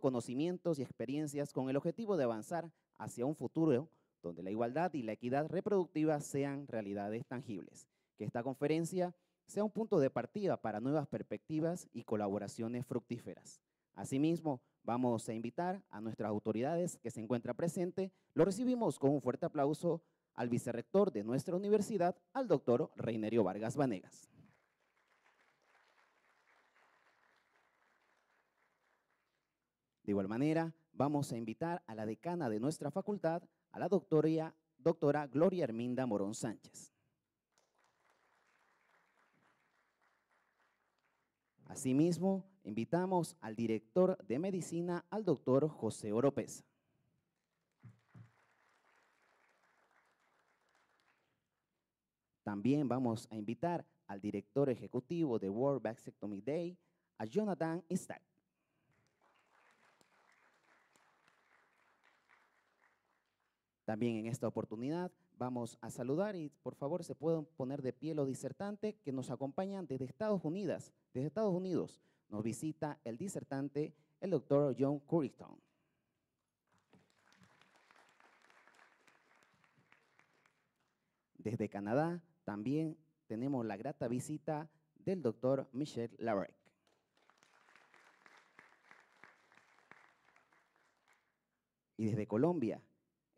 conocimientos y experiencias con el objetivo de avanzar hacia un futuro donde la igualdad y la equidad reproductiva sean realidades tangibles. Que esta conferencia sea un punto de partida para nuevas perspectivas y colaboraciones fructíferas. Asimismo, vamos a invitar a nuestras autoridades que se encuentra presente Lo recibimos con un fuerte aplauso al vicerrector de nuestra universidad, al doctor Reinerio Vargas Vanegas. De igual manera, vamos a invitar a la decana de nuestra facultad, a la doctora Gloria Herminda Morón Sánchez. Asimismo, invitamos al director de medicina, al doctor José Oropesa. También vamos a invitar al director ejecutivo de World Vasectomy Day, a Jonathan Stack. También en esta oportunidad vamos a saludar y por favor se pueden poner de pie los disertantes que nos acompañan desde Estados Unidos. Desde Estados Unidos nos visita el disertante, el doctor John Currington. Desde Canadá también tenemos la grata visita del doctor Michel Larek. Y desde Colombia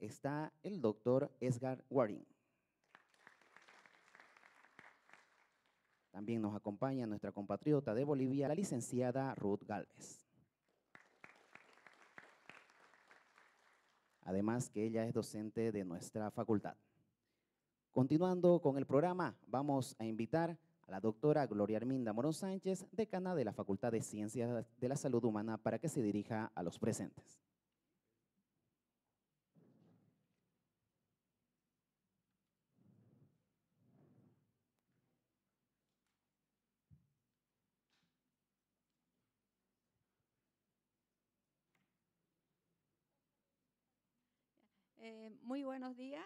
está el doctor Edgar Waring. También nos acompaña nuestra compatriota de Bolivia, la licenciada Ruth Galvez. Además que ella es docente de nuestra facultad. Continuando con el programa, vamos a invitar a la doctora Gloria Arminda Morón Sánchez, decana de la Facultad de Ciencias de la Salud Humana, para que se dirija a los presentes. Eh, muy buenos días.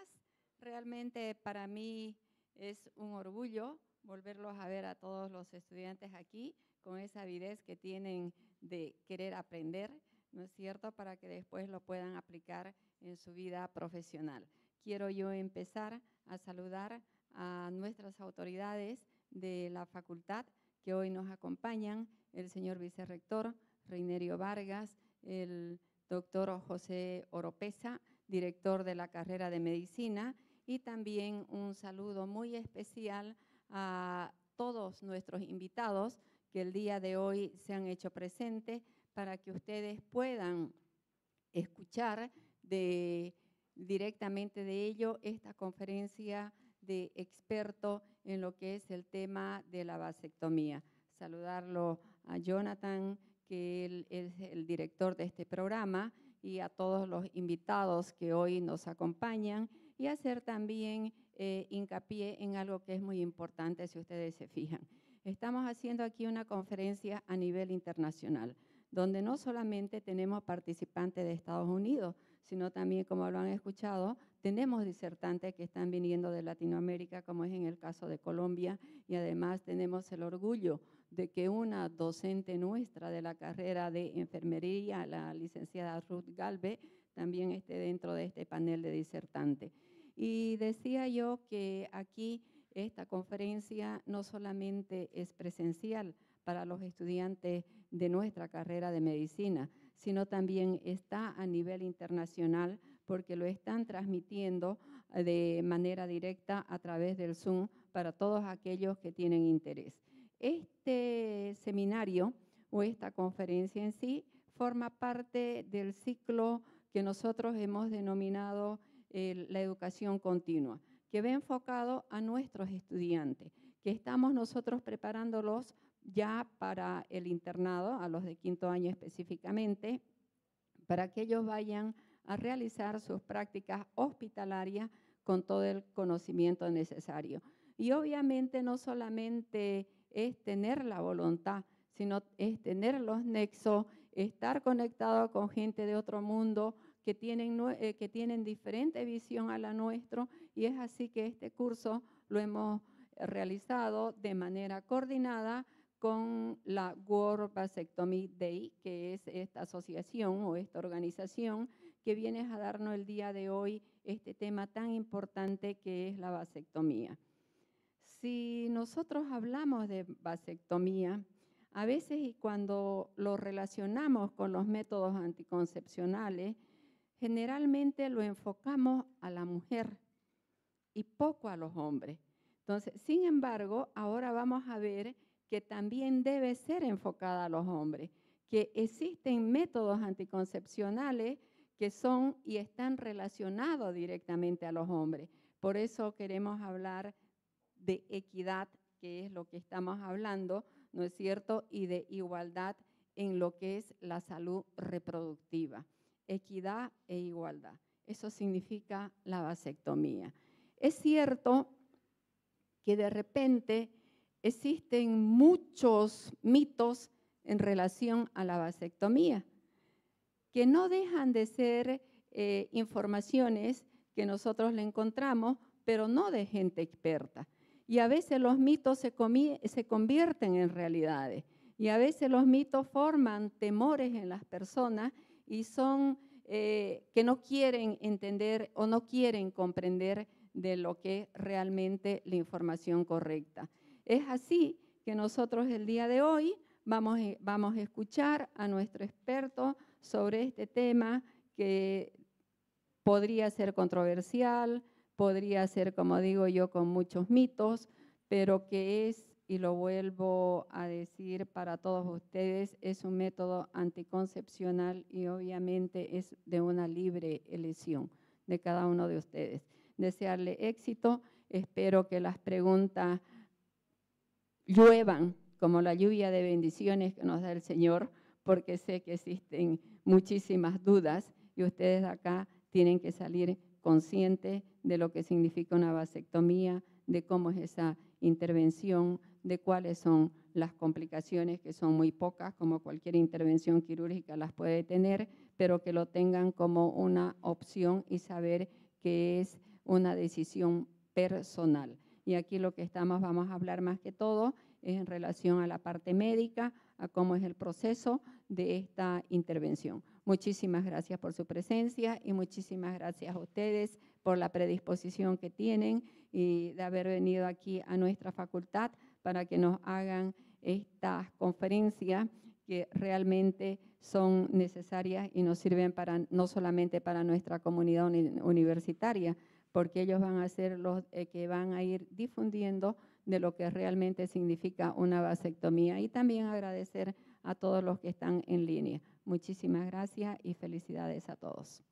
Realmente para mí es un orgullo volverlos a ver a todos los estudiantes aquí con esa avidez que tienen de querer aprender, ¿no es cierto?, para que después lo puedan aplicar en su vida profesional. Quiero yo empezar a saludar a nuestras autoridades de la facultad que hoy nos acompañan, el señor vicerrector Reinerio Vargas, el doctor José Oropesa, director de la carrera de medicina, y también un saludo muy especial a todos nuestros invitados que el día de hoy se han hecho presentes para que ustedes puedan escuchar directamente de ello esta conferencia de experto en lo que es el tema de la vasectomía. Saludarlo a Jonathan, que es el director de este programa, y a todos los invitados que hoy nos acompañan y hacer también eh, hincapié en algo que es muy importante si ustedes se fijan. Estamos haciendo aquí una conferencia a nivel internacional, donde no solamente tenemos participantes de Estados Unidos, sino también, como lo han escuchado, tenemos disertantes que están viniendo de Latinoamérica, como es en el caso de Colombia, y además tenemos el orgullo de que una docente nuestra de la carrera de enfermería, la licenciada Ruth Galve, también esté dentro de este panel de disertante. Y decía yo que aquí esta conferencia no solamente es presencial para los estudiantes de nuestra carrera de medicina, sino también está a nivel internacional porque lo están transmitiendo eh, de manera directa a través del Zoom para todos aquellos que tienen interés. Este seminario o esta conferencia en sí forma parte del ciclo que nosotros hemos denominado eh, la educación continua, que ve enfocado a nuestros estudiantes, que estamos nosotros preparándolos ya para el internado, a los de quinto año específicamente, para que ellos vayan a realizar sus prácticas hospitalarias con todo el conocimiento necesario. Y obviamente no solamente es tener la voluntad, sino es tener los nexos, estar conectado con gente de otro mundo que tienen, eh, que tienen diferente visión a la nuestra y es así que este curso lo hemos realizado de manera coordinada con la World Vasectomy Day, que es esta asociación o esta organización que viene a darnos el día de hoy este tema tan importante que es la vasectomía si nosotros hablamos de vasectomía, a veces y cuando lo relacionamos con los métodos anticoncepcionales, generalmente lo enfocamos a la mujer y poco a los hombres. Entonces, sin embargo, ahora vamos a ver que también debe ser enfocada a los hombres, que existen métodos anticoncepcionales que son y están relacionados directamente a los hombres. Por eso queremos hablar de equidad, que es lo que estamos hablando, ¿no es cierto? Y de igualdad en lo que es la salud reproductiva. Equidad e igualdad. Eso significa la vasectomía. Es cierto que de repente existen muchos mitos en relación a la vasectomía, que no dejan de ser eh, informaciones que nosotros le encontramos, pero no de gente experta. Y a veces los mitos se, convierten en realidades. Y a veces los mitos forman temores en las personas y son eh, que no quieren entender o no quieren comprender de lo que es realmente la información correcta. Es así que nosotros el día de hoy vamos, eh, vamos a escuchar a nuestro experto sobre este tema que podría ser controversial, podría ser, como digo yo, con muchos mitos, pero que es, y lo vuelvo a decir para todos ustedes, es un método anticoncepcional y obviamente es de una libre elección de cada uno de ustedes. Desearle éxito, espero que las preguntas lluevan como la lluvia de bendiciones que nos da el Señor, porque sé que existen muchísimas dudas y ustedes acá tienen que salir conscientes de lo que significa una vasectomía, de cómo es esa intervención, de cuáles son las complicaciones, que son muy pocas, como cualquier intervención quirúrgica las puede tener, pero que lo tengan como una opción y saber que es una decisión personal. Y aquí lo que estamos, vamos a hablar más que todo, es en relación a la parte médica, a cómo es el proceso de esta intervención. Muchísimas gracias por su presencia y muchísimas gracias a ustedes por la predisposición que tienen y de haber venido aquí a nuestra facultad para que nos hagan estas conferencias que realmente son necesarias y nos sirven para, no solamente para nuestra comunidad universitaria, porque ellos van a ser los eh, que van a ir difundiendo de lo que realmente significa una vasectomía y también agradecer a todos los que están en línea. Muchísimas gracias y felicidades a todos.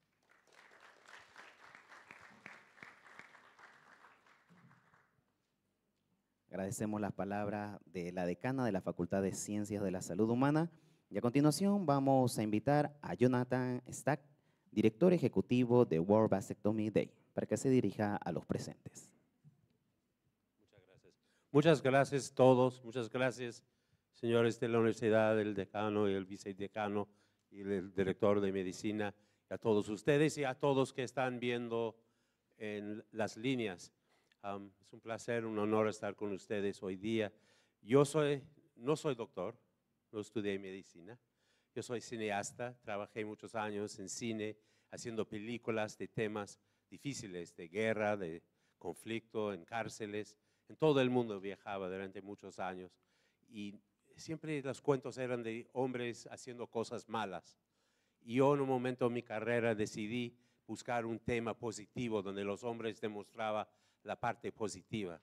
Agradecemos las palabras de la decana de la Facultad de Ciencias de la Salud Humana. Y a continuación vamos a invitar a Jonathan Stack, director ejecutivo de World Vasectomy Day, para que se dirija a los presentes. Muchas gracias. Muchas gracias todos. Muchas gracias, señores este, de la universidad, el decano y el vicedecano y el director de medicina, y a todos ustedes y a todos que están viendo en las líneas es un placer, un honor estar con ustedes hoy día. Yo soy, no soy doctor, no estudié medicina. Yo soy cineasta, trabajé muchos años en cine, haciendo películas de temas difíciles, de guerra, de conflicto, en cárceles. En todo el mundo viajaba durante muchos años y siempre los cuentos eran de hombres haciendo cosas malas. Y yo en un momento de mi carrera decidí buscar un tema positivo donde los hombres demostraban la parte positiva.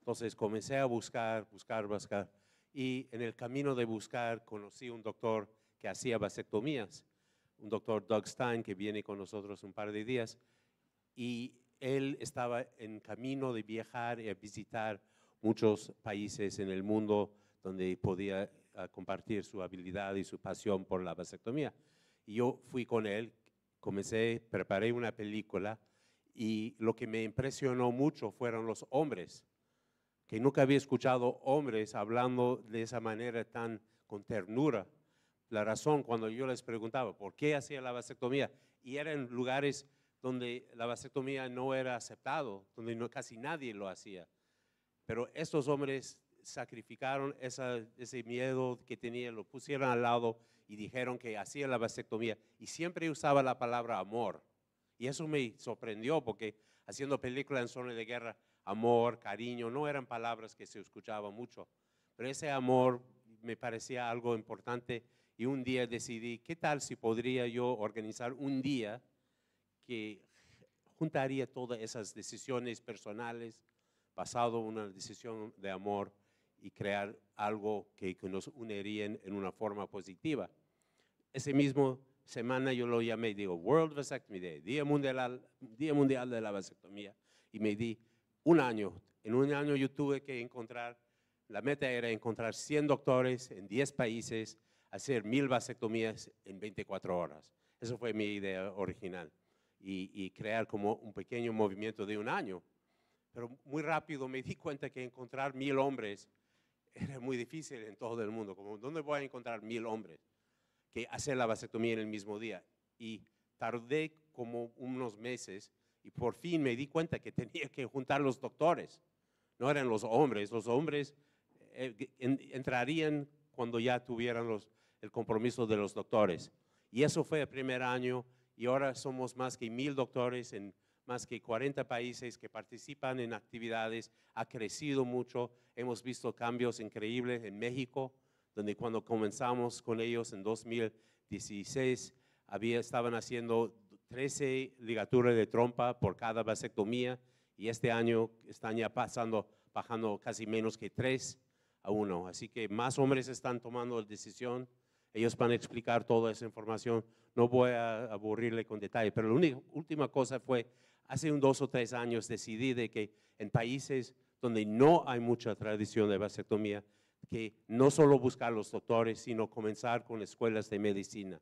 Entonces comencé a buscar, buscar, buscar. Y en el camino de buscar conocí un doctor que hacía vasectomías, un doctor Doug Stein que viene con nosotros un par de días. Y él estaba en camino de viajar y visitar muchos países en el mundo donde podía ah, compartir su habilidad y su pasión por la vasectomía. Y yo fui con él, comencé, preparé una película y lo que me impresionó mucho fueron los hombres, que nunca había escuchado hombres hablando de esa manera tan con ternura. La razón cuando yo les preguntaba por qué hacía la vasectomía, y eran lugares donde la vasectomía no era aceptado, donde casi nadie lo hacía. Pero estos hombres sacrificaron ese miedo que tenían, lo pusieron al lado y dijeron que hacía la vasectomía. Y siempre usaba la palabra amor. Y eso me sorprendió porque haciendo películas en zona de guerra, amor, cariño, no eran palabras que se escuchaban mucho. Pero ese amor me parecía algo importante y un día decidí, ¿qué tal si podría yo organizar un día que juntaría todas esas decisiones personales basado en una decisión de amor y crear algo que, nos uniría en una forma positiva? Ese mismo semana yo lo llamé, digo, World Vasectomy Day, Día Mundial, Día Mundial de la Vasectomía, y me di un año. En un año yo tuve que encontrar, la meta era encontrar 100 doctores en 10 países, hacer 1000 vasectomías en 24 horas. Esa fue mi idea original. Y, y, crear como un pequeño movimiento de un año. Pero muy rápido me di cuenta que encontrar mil hombres era muy difícil en todo el mundo. Como, ¿Dónde voy a encontrar mil hombres? que hacer la vasectomía en el mismo día. Y tardé como unos meses y por fin me di cuenta que tenía que juntar los doctores. No eran los hombres, los hombres eh, entrarían cuando ya tuvieran el compromiso de los doctores. Y eso fue el primer año y ahora somos más que mil doctores en más que 40 países que participan en actividades. Ha crecido mucho, hemos visto cambios increíbles en México, donde cuando comenzamos con ellos en 2016, había, estaban haciendo 13 ligaturas de trompa por cada vasectomía y este año están ya pasando, bajando casi menos que 3 a 1. Así que más hombres están tomando la decisión. Ellos van a explicar toda esa información. No voy a aburrirle con detalle, pero la última cosa fue, hace un dos o tres años decidí de que en países donde no hay mucha tradición de vasectomía, que no solo buscar los doctores, sino comenzar con escuelas de medicina,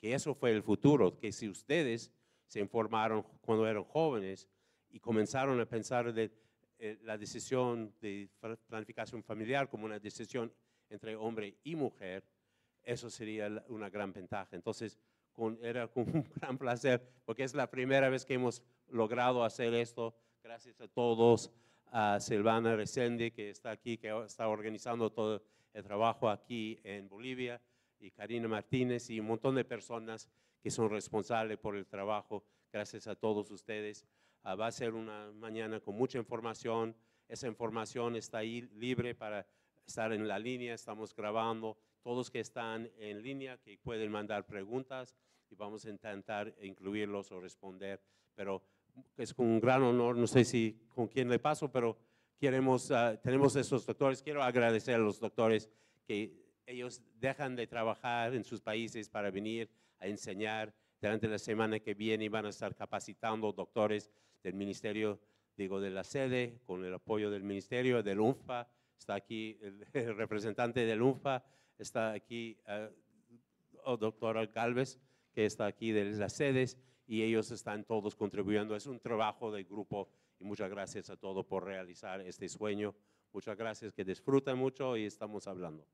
que eso fue el futuro, que si ustedes se informaron cuando eran jóvenes y comenzaron a pensar de eh, la decisión de planificación familiar como una decisión entre hombre y mujer, eso sería una gran ventaja. Entonces, era con un gran placer, porque es la primera vez que hemos logrado hacer esto, gracias a todos a Silvana Resende, que está aquí, que está organizando todo el trabajo aquí en Bolivia, y Karina Martínez y un montón de personas que son responsables por el trabajo. Gracias a todos ustedes. Ah, va a ser una mañana con mucha información. Esa información está ahí libre para estar en la línea. Estamos grabando. Todos que están en línea, que pueden mandar preguntas y vamos a intentar incluirlos o responder. Pero es un gran honor, no sé si con quién le paso, pero queremos, a ah, tenemos esos doctores. Quiero agradecer a los doctores que ellos dejan de trabajar en sus países para venir a enseñar. Durante la semana que viene van a estar capacitando doctores del ministerio, digo, de la sede, con el apoyo del ministerio, del UNFA. Está aquí el, representante del UNFA, está aquí el ah, doctor Galvez, que está aquí de las sedes y ellos están todos contribuyendo. Es un trabajo de grupo y muchas gracias a todos por realizar este sueño. Muchas gracias, que disfruten mucho y estamos hablando.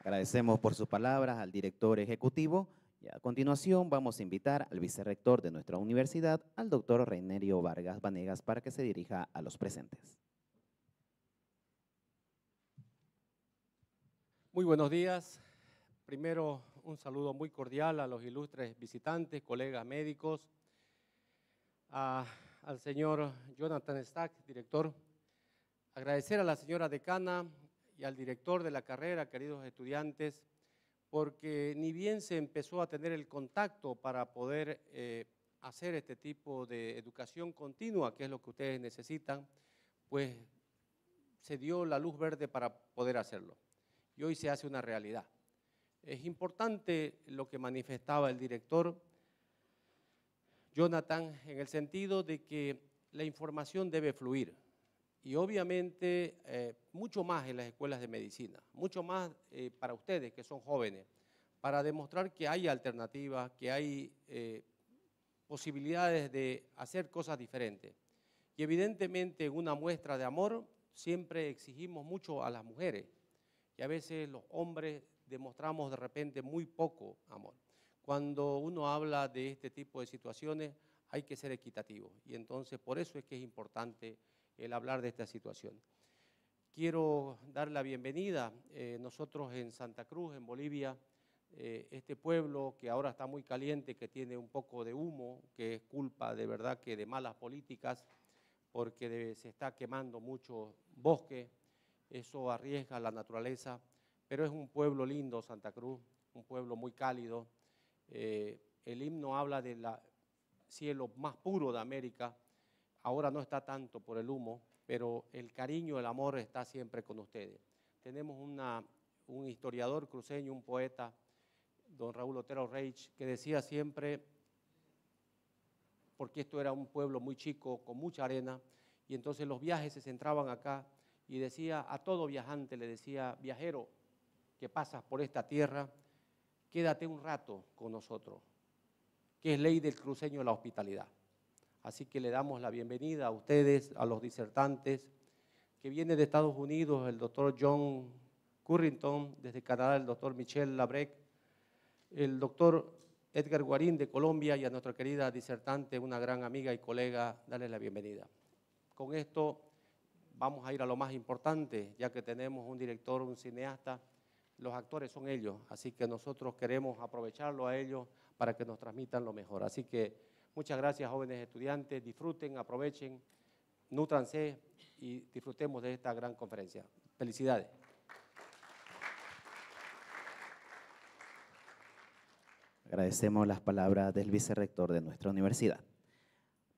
Agradecemos por sus palabras al director ejecutivo y a continuación vamos a invitar al vicerrector de nuestra universidad, al doctor Reinerio Vargas Vanegas, para que se dirija a los presentes. Muy buenos días, Primero, un saludo muy cordial a los ilustres visitantes, colegas médicos, al señor Jonathan Stack, director. Agradecer a la señora decana y al director de la carrera, queridos estudiantes, porque ni bien se empezó a tener el contacto para poder eh, hacer este tipo de educación continua, que es lo que ustedes necesitan, pues se dio la luz verde para poder hacerlo. Y hoy se hace una realidad. Es importante lo que manifestaba el director Jonathan en el sentido de que la información debe fluir y obviamente eh, mucho más en las escuelas de medicina, mucho más eh, para ustedes que son jóvenes, para demostrar que hay alternativas, que hay eh, posibilidades de hacer cosas diferentes. Y evidentemente en una muestra de amor siempre exigimos mucho a las mujeres y a veces los hombres demostramos de repente muy poco amor. Cuando uno habla de este tipo de situaciones, hay que ser equitativo. Y entonces por eso es que es importante el hablar de esta situación. Quiero dar la bienvenida. Eh, nosotros en Santa Cruz, en Bolivia, eh, este pueblo que ahora está muy caliente, que tiene un poco de humo, que es culpa de verdad que de malas políticas, porque se está quemando mucho bosque, eso arriesga la naturaleza, pero es un pueblo lindo, Santa Cruz, un pueblo muy cálido. Eh, el himno habla del cielo más puro de América, ahora no está tanto por el humo, pero el cariño, el amor está siempre con ustedes. Tenemos un historiador cruceño, un poeta, don Raúl Otero Reich, que decía siempre, porque esto era un pueblo muy chico, con mucha arena, y entonces los viajes se centraban acá, y decía a todo viajante, le decía, viajero que pasas por esta tierra, quédate un rato con nosotros, que es ley del cruceño la hospitalidad. Así que le damos la bienvenida a ustedes, a los disertantes, que viene de Estados Unidos el doctor John Currington, desde Canadá el doctor Michel Labrec, el doctor Edgar Guarín de Colombia y a nuestra querida disertante, una gran amiga y colega, darle la bienvenida. Con esto vamos a ir a lo más importante, ya que tenemos un director, un cineasta, los actores son ellos, así que nosotros queremos aprovecharlo a ellos para que nos transmitan lo mejor. Así que muchas gracias jóvenes estudiantes, disfruten, aprovechen, nutranse y disfrutemos de esta gran conferencia. Felicidades. Agradecemos las palabras del vicerrector de nuestra universidad.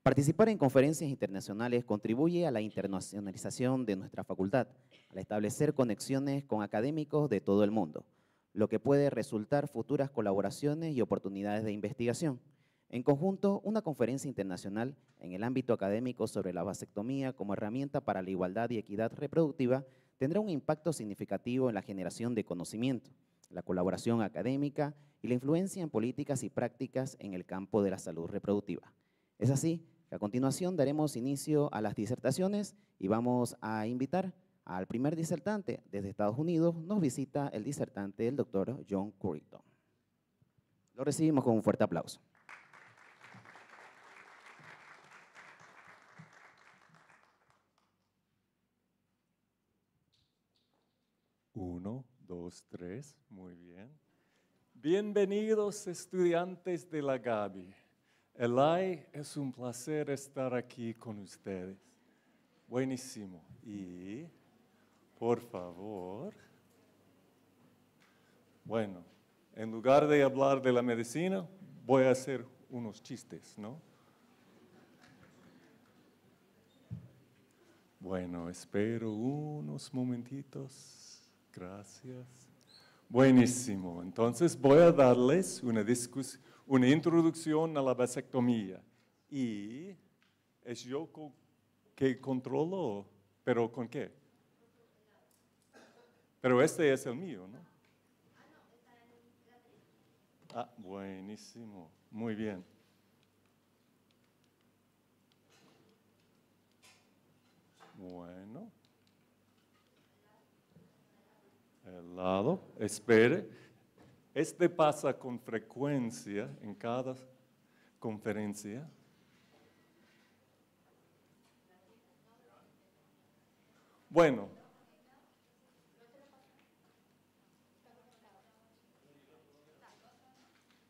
Participar en conferencias internacionales contribuye a la internacionalización de nuestra facultad, al establecer conexiones con académicos de todo el mundo, lo que puede resultar futuras colaboraciones y oportunidades de investigación. En conjunto, una conferencia internacional en el ámbito académico sobre la vasectomía como herramienta para la igualdad y equidad reproductiva tendrá un impacto significativo en la generación de conocimiento, la colaboración académica y la influencia en políticas y prácticas en el campo de la salud reproductiva. Es así a continuación daremos inicio a las disertaciones y vamos a invitar al primer disertante desde Estados Unidos. Nos visita el disertante, el doctor John Currington. Lo recibimos con un fuerte aplauso. Uno, dos, tres, muy bien. Bienvenidos estudiantes de la Gabi. Elay, es un placer estar aquí con ustedes. Buenísimo. Y, por favor, bueno, en lugar de hablar de la medicina, voy a hacer unos chistes, ¿no? Bueno, espero unos momentitos. Gracias. Buenísimo. Entonces voy a darles una discusión una introducción a la vasectomía. Y es yo que controlo, pero ¿con qué? Pero este es el mío, ¿no? Ah, buenísimo, muy bien. Bueno. El lado, espere. Este pasa con frecuencia en cada conferencia. Bueno,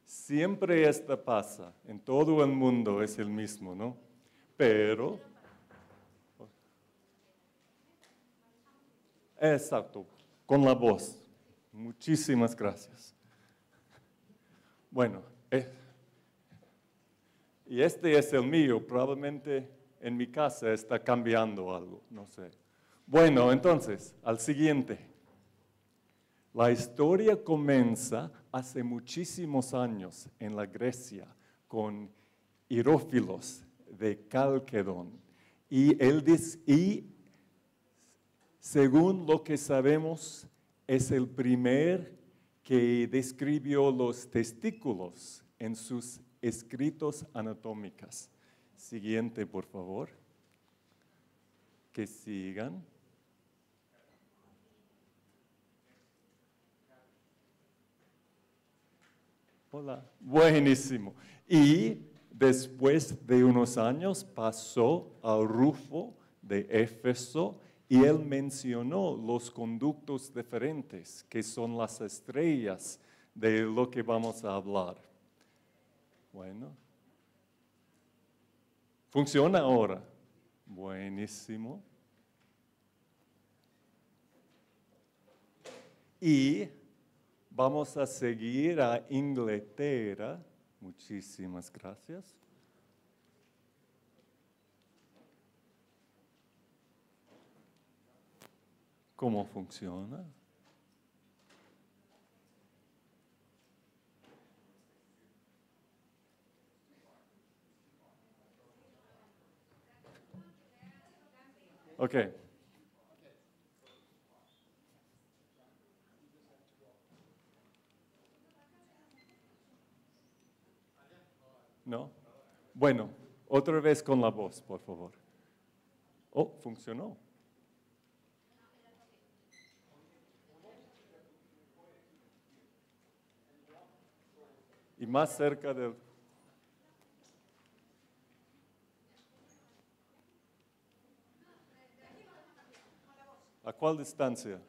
siempre esta pasa, en todo el mundo es el mismo, ¿no? Pero, exacto, con la voz. Muchísimas gracias. Bueno, eh, y este es el mío, probablemente en mi casa está cambiando algo, no sé. Bueno, entonces, al siguiente. La historia comienza hace muchísimos años en la Grecia con Hierófilos de Calcedón. Y él y según lo que sabemos, es el primer que describió los testículos en sus escritos anatómicas. Siguiente, por favor. Que sigan. Hola, buenísimo. Y después de unos años pasó a Rufo de Éfeso y él mencionó los conductos diferentes, que son las estrellas de lo que vamos a hablar. Bueno, funciona ahora. Buenísimo. Y vamos a seguir a Inglaterra. Muchísimas gracias. cómo funciona. Ok. ¿No? Bueno, otra vez con la voz, por favor. Oh, funcionó. y más cerca de... ¿A cuál distancia?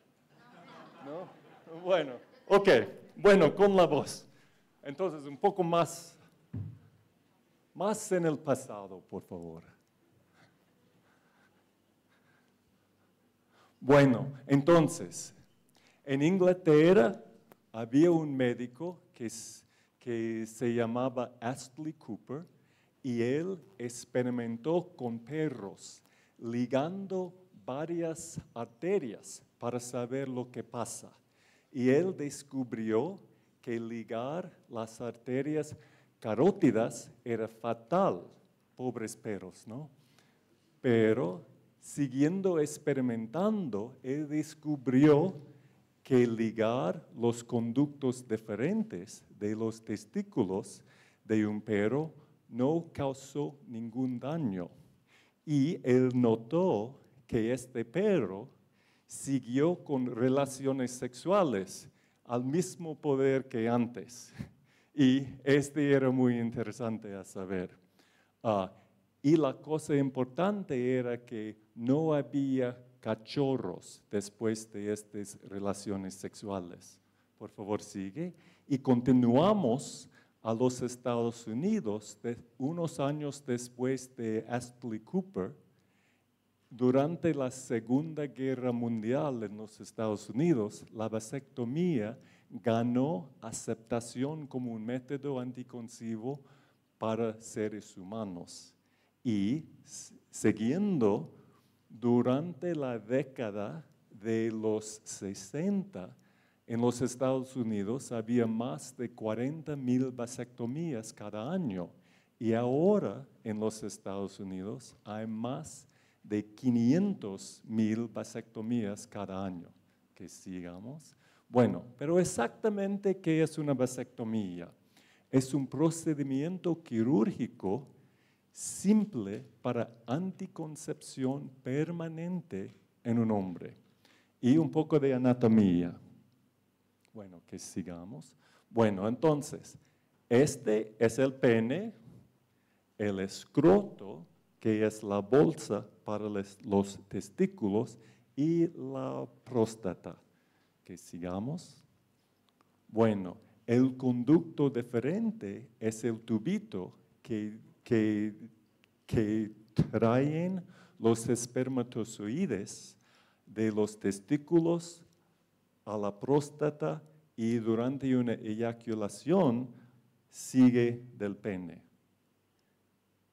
Bueno, ok, bueno, con la voz. Entonces, un poco más, más en el pasado, por favor. Bueno, entonces, en Inglaterra había un médico que es que se llamaba Astley Cooper y él experimentó con perros ligando varias arterias para saber lo que pasa. Y él descubrió que ligar las arterias carótidas era fatal, pobres perros, ¿no? Pero siguiendo experimentando, él descubrió que ligar los conductos diferentes de los testículos de un perro no causó ningún daño. Y él notó que este perro siguió con relaciones sexuales al mismo poder que antes. Y este era muy interesante a saber. Ah, y la cosa importante era que no había cachorros después de estas relaciones sexuales. Por favor, sigue. Y continuamos a los Estados Unidos unos años después de Astley Cooper, durante la Segunda Guerra Mundial en los Estados Unidos, la vasectomía ganó aceptación como un método anticonceptivo para seres humanos. Y siguiendo durante la década de los 60, en los Estados Unidos había más de 40 mil vasectomías cada año y ahora en los Estados Unidos hay más de 500 mil vasectomías cada año. Que sigamos. Bueno, pero exactamente qué es una vasectomía? Es un procedimiento quirúrgico simple para anticoncepción permanente en un hombre y un poco de anatomía. Bueno, que sigamos. Bueno, entonces, este es el pene, el escroto, que es la bolsa para los testículos, y la próstata. Que sigamos. Bueno, el conducto deferente es el tubito que que, traen los espermatozoides de los testículos a la próstata y durante una eyaculación sigue del pene.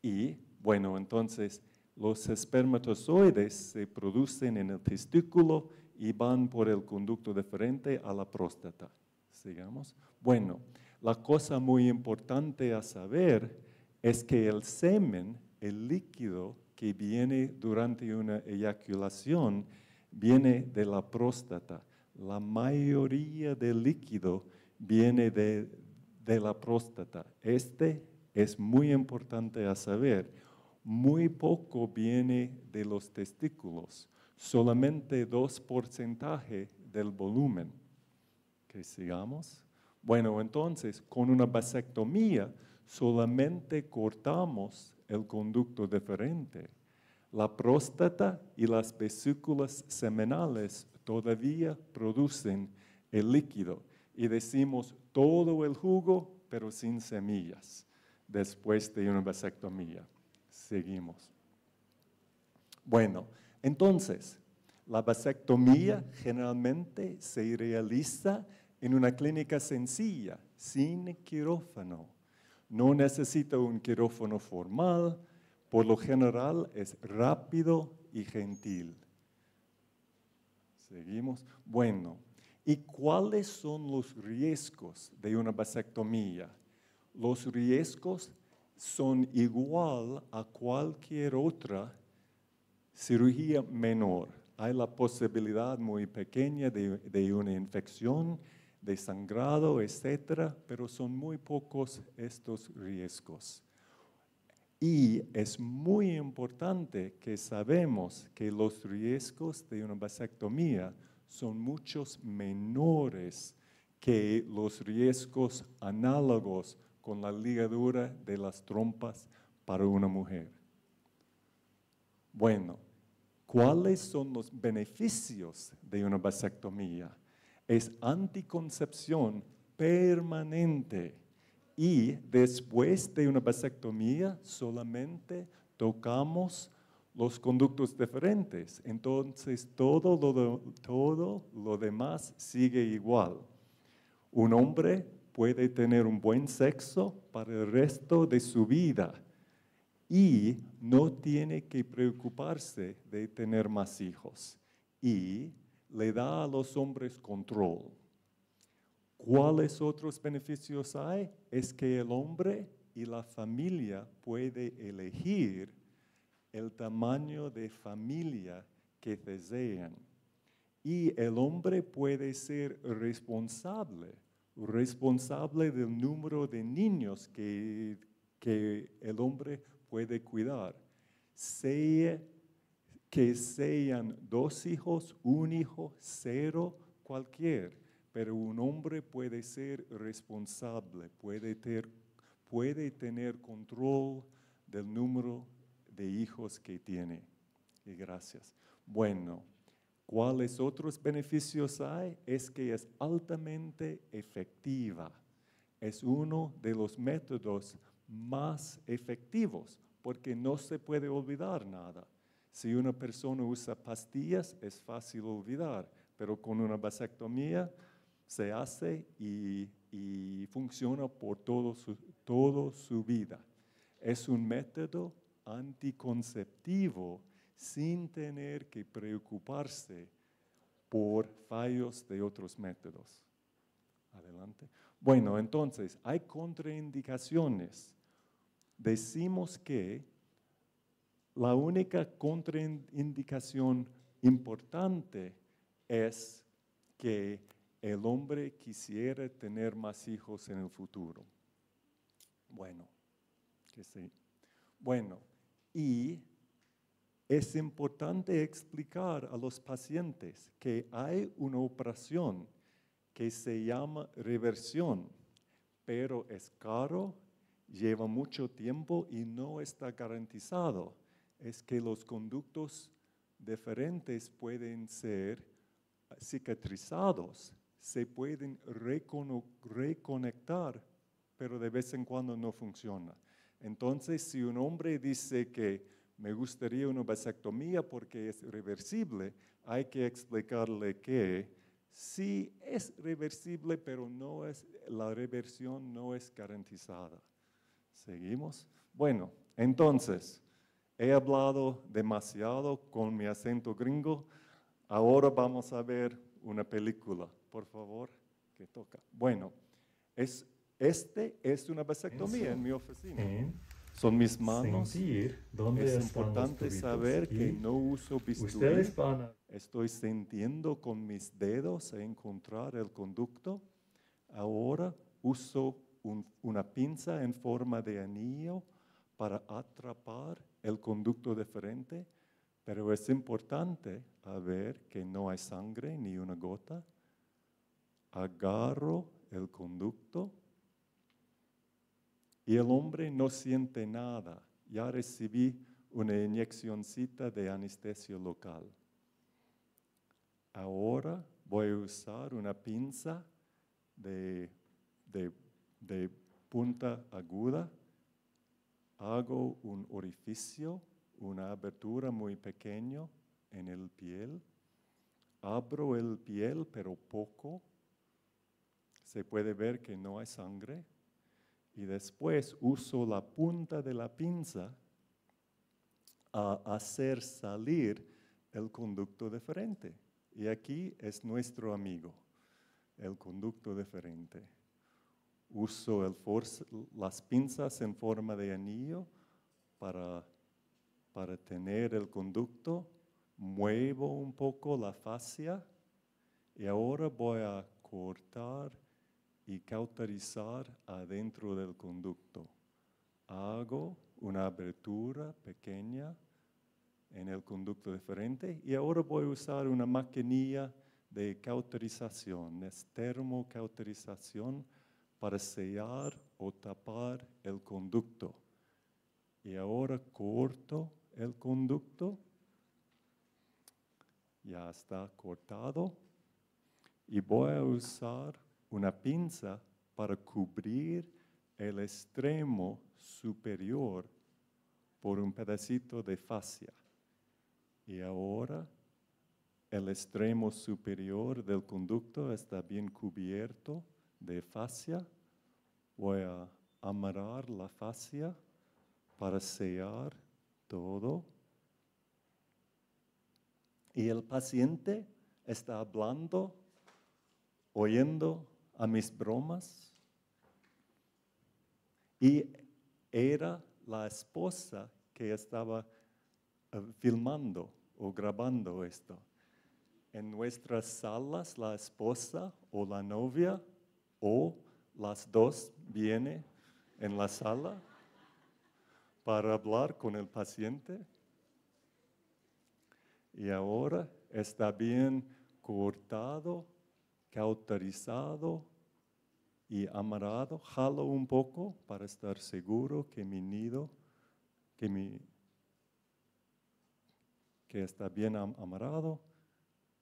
Y bueno, entonces los espermatozoides se producen en el testículo y van por el conducto deferente a la próstata. Sigamos. Bueno, la cosa muy importante a saber es que el semen, el líquido que viene durante una eyaculación, viene de la próstata. La mayoría del líquido viene de, la próstata. Este es muy importante a saber. Muy poco viene de los testículos, solamente dos 2% del volumen. Que sigamos. Bueno, entonces, con una vasectomía, solamente cortamos el conducto deferente. La próstata y las vesículas seminales todavía producen el líquido y decimos todo el jugo, pero sin semillas, después de una vasectomía. Seguimos. Bueno, entonces, la vasectomía generalmente se realiza en una clínica sencilla, sin quirófano no necesita un quirófano formal, por lo general es rápido y gentil. Seguimos. Bueno, ¿y cuáles son los riesgos de una vasectomía? Los riesgos son igual a cualquier otra cirugía menor. Hay la posibilidad muy pequeña de una infección, de sangrado, etcétera, pero son muy pocos estos riesgos. Y es muy importante que sabemos que los riesgos de una vasectomía son muchos menores que los riesgos análogos con la ligadura de las trompas para una mujer. Bueno, ¿cuáles son los beneficios de una vasectomía? es anticoncepción permanente y después de una vasectomía solamente tocamos los conductos diferentes. Entonces todo lo, todo lo demás sigue igual. Un hombre puede tener un buen sexo para el resto de su vida y no tiene que preocuparse de tener más hijos. Y le da a los hombres control. ¿Cuáles otros beneficios hay? Es que el hombre y la familia puede elegir el tamaño de familia que desean. Y el hombre puede ser responsable, responsable del número de niños que, el hombre puede cuidar, sea que sean dos hijos, un hijo, cero, cualquier, pero un hombre puede ser responsable, puede tener, puede tener control del número de hijos que tiene. Y gracias. Bueno, ¿cuáles otros beneficios hay? Es que es altamente efectiva. Es uno de los métodos más efectivos porque no se puede olvidar nada si una persona usa pastillas es fácil olvidar, pero con una vasectomía se hace y, funciona por toda su vida. Es un método anticonceptivo sin tener que preocuparse por fallos de otros métodos. Adelante. Bueno, entonces, hay contraindicaciones. Decimos que la única contraindicación importante es que el hombre quisiera tener más hijos en el futuro. Bueno, que sí. Bueno, y es importante explicar a los pacientes que hay una operación que se llama reversión, pero es caro, lleva mucho tiempo y no está garantizado es que los conductos diferentes pueden ser cicatrizados, se pueden reconectar, pero de vez en cuando no funciona. Entonces, si un hombre dice que me gustaría una vasectomía porque es reversible, hay que explicarle que sí es reversible, pero no es, la reversión no es garantizada. ¿Seguimos? Bueno, entonces, He hablado demasiado con mi acento gringo. Ahora vamos a ver una película, por favor, que toca. Bueno, es, este es una vasectomía en mi oficina. Eh, Son mis manos. es importante saber que no uso bisturí. Estoy sintiendo con mis dedos a encontrar el conducto. Ahora uso una pinza en forma de anillo para atrapar el conducto de frente, pero es importante a ver que no hay sangre ni una gota. Agarro el conducto y el hombre no siente nada. Ya recibí una inyeccióncita de anestesia local. Ahora voy a usar una pinza de punta aguda hago un orificio, una abertura muy pequeña en el piel, abro el piel pero poco, se puede ver que no hay sangre, y después uso la punta de la pinza a hacer salir el conducto deferente. Y aquí es nuestro amigo, el conducto deferente uso las pinzas en forma de anillo para, para tener el conducto, muevo un poco la fascia y ahora voy a cortar y cauterizar adentro del conducto. Hago una abertura pequeña en el conducto diferente y ahora voy a usar una maquinilla de cauterización, es termocauterización para sellar o tapar el conducto. Y ahora corto el conducto. Ya está cortado. Y voy a usar una pinza para cubrir el extremo superior por un pedacito de fascia. Y ahora el extremo superior del conducto está bien cubierto de fascia, voy a amarrar la fascia para sellar todo. Y el paciente está hablando, oyendo a mis bromas. Y era la esposa que estaba eh, filmando o grabando esto. En nuestras salas, la esposa o la novia o las dos viene en la sala para hablar con el paciente y ahora está bien cortado, cauterizado y amarrado. Jalo un poco para estar seguro que mi nido, que está bien amarrado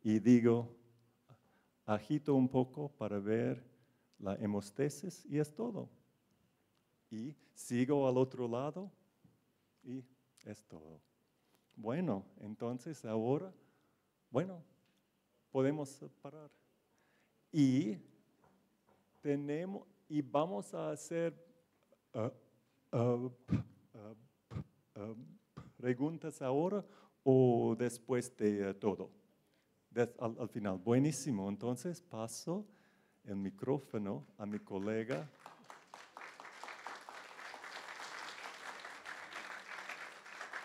y digo, agito un poco para ver la hemostasis y es todo. Y sigo al otro lado y es todo. Bueno, entonces ahora, bueno, podemos parar. Y tenemos y vamos a hacer uh, uh, uh, preguntas ahora o después de todo. al final. Buenísimo. Entonces paso el micrófono a mi colega.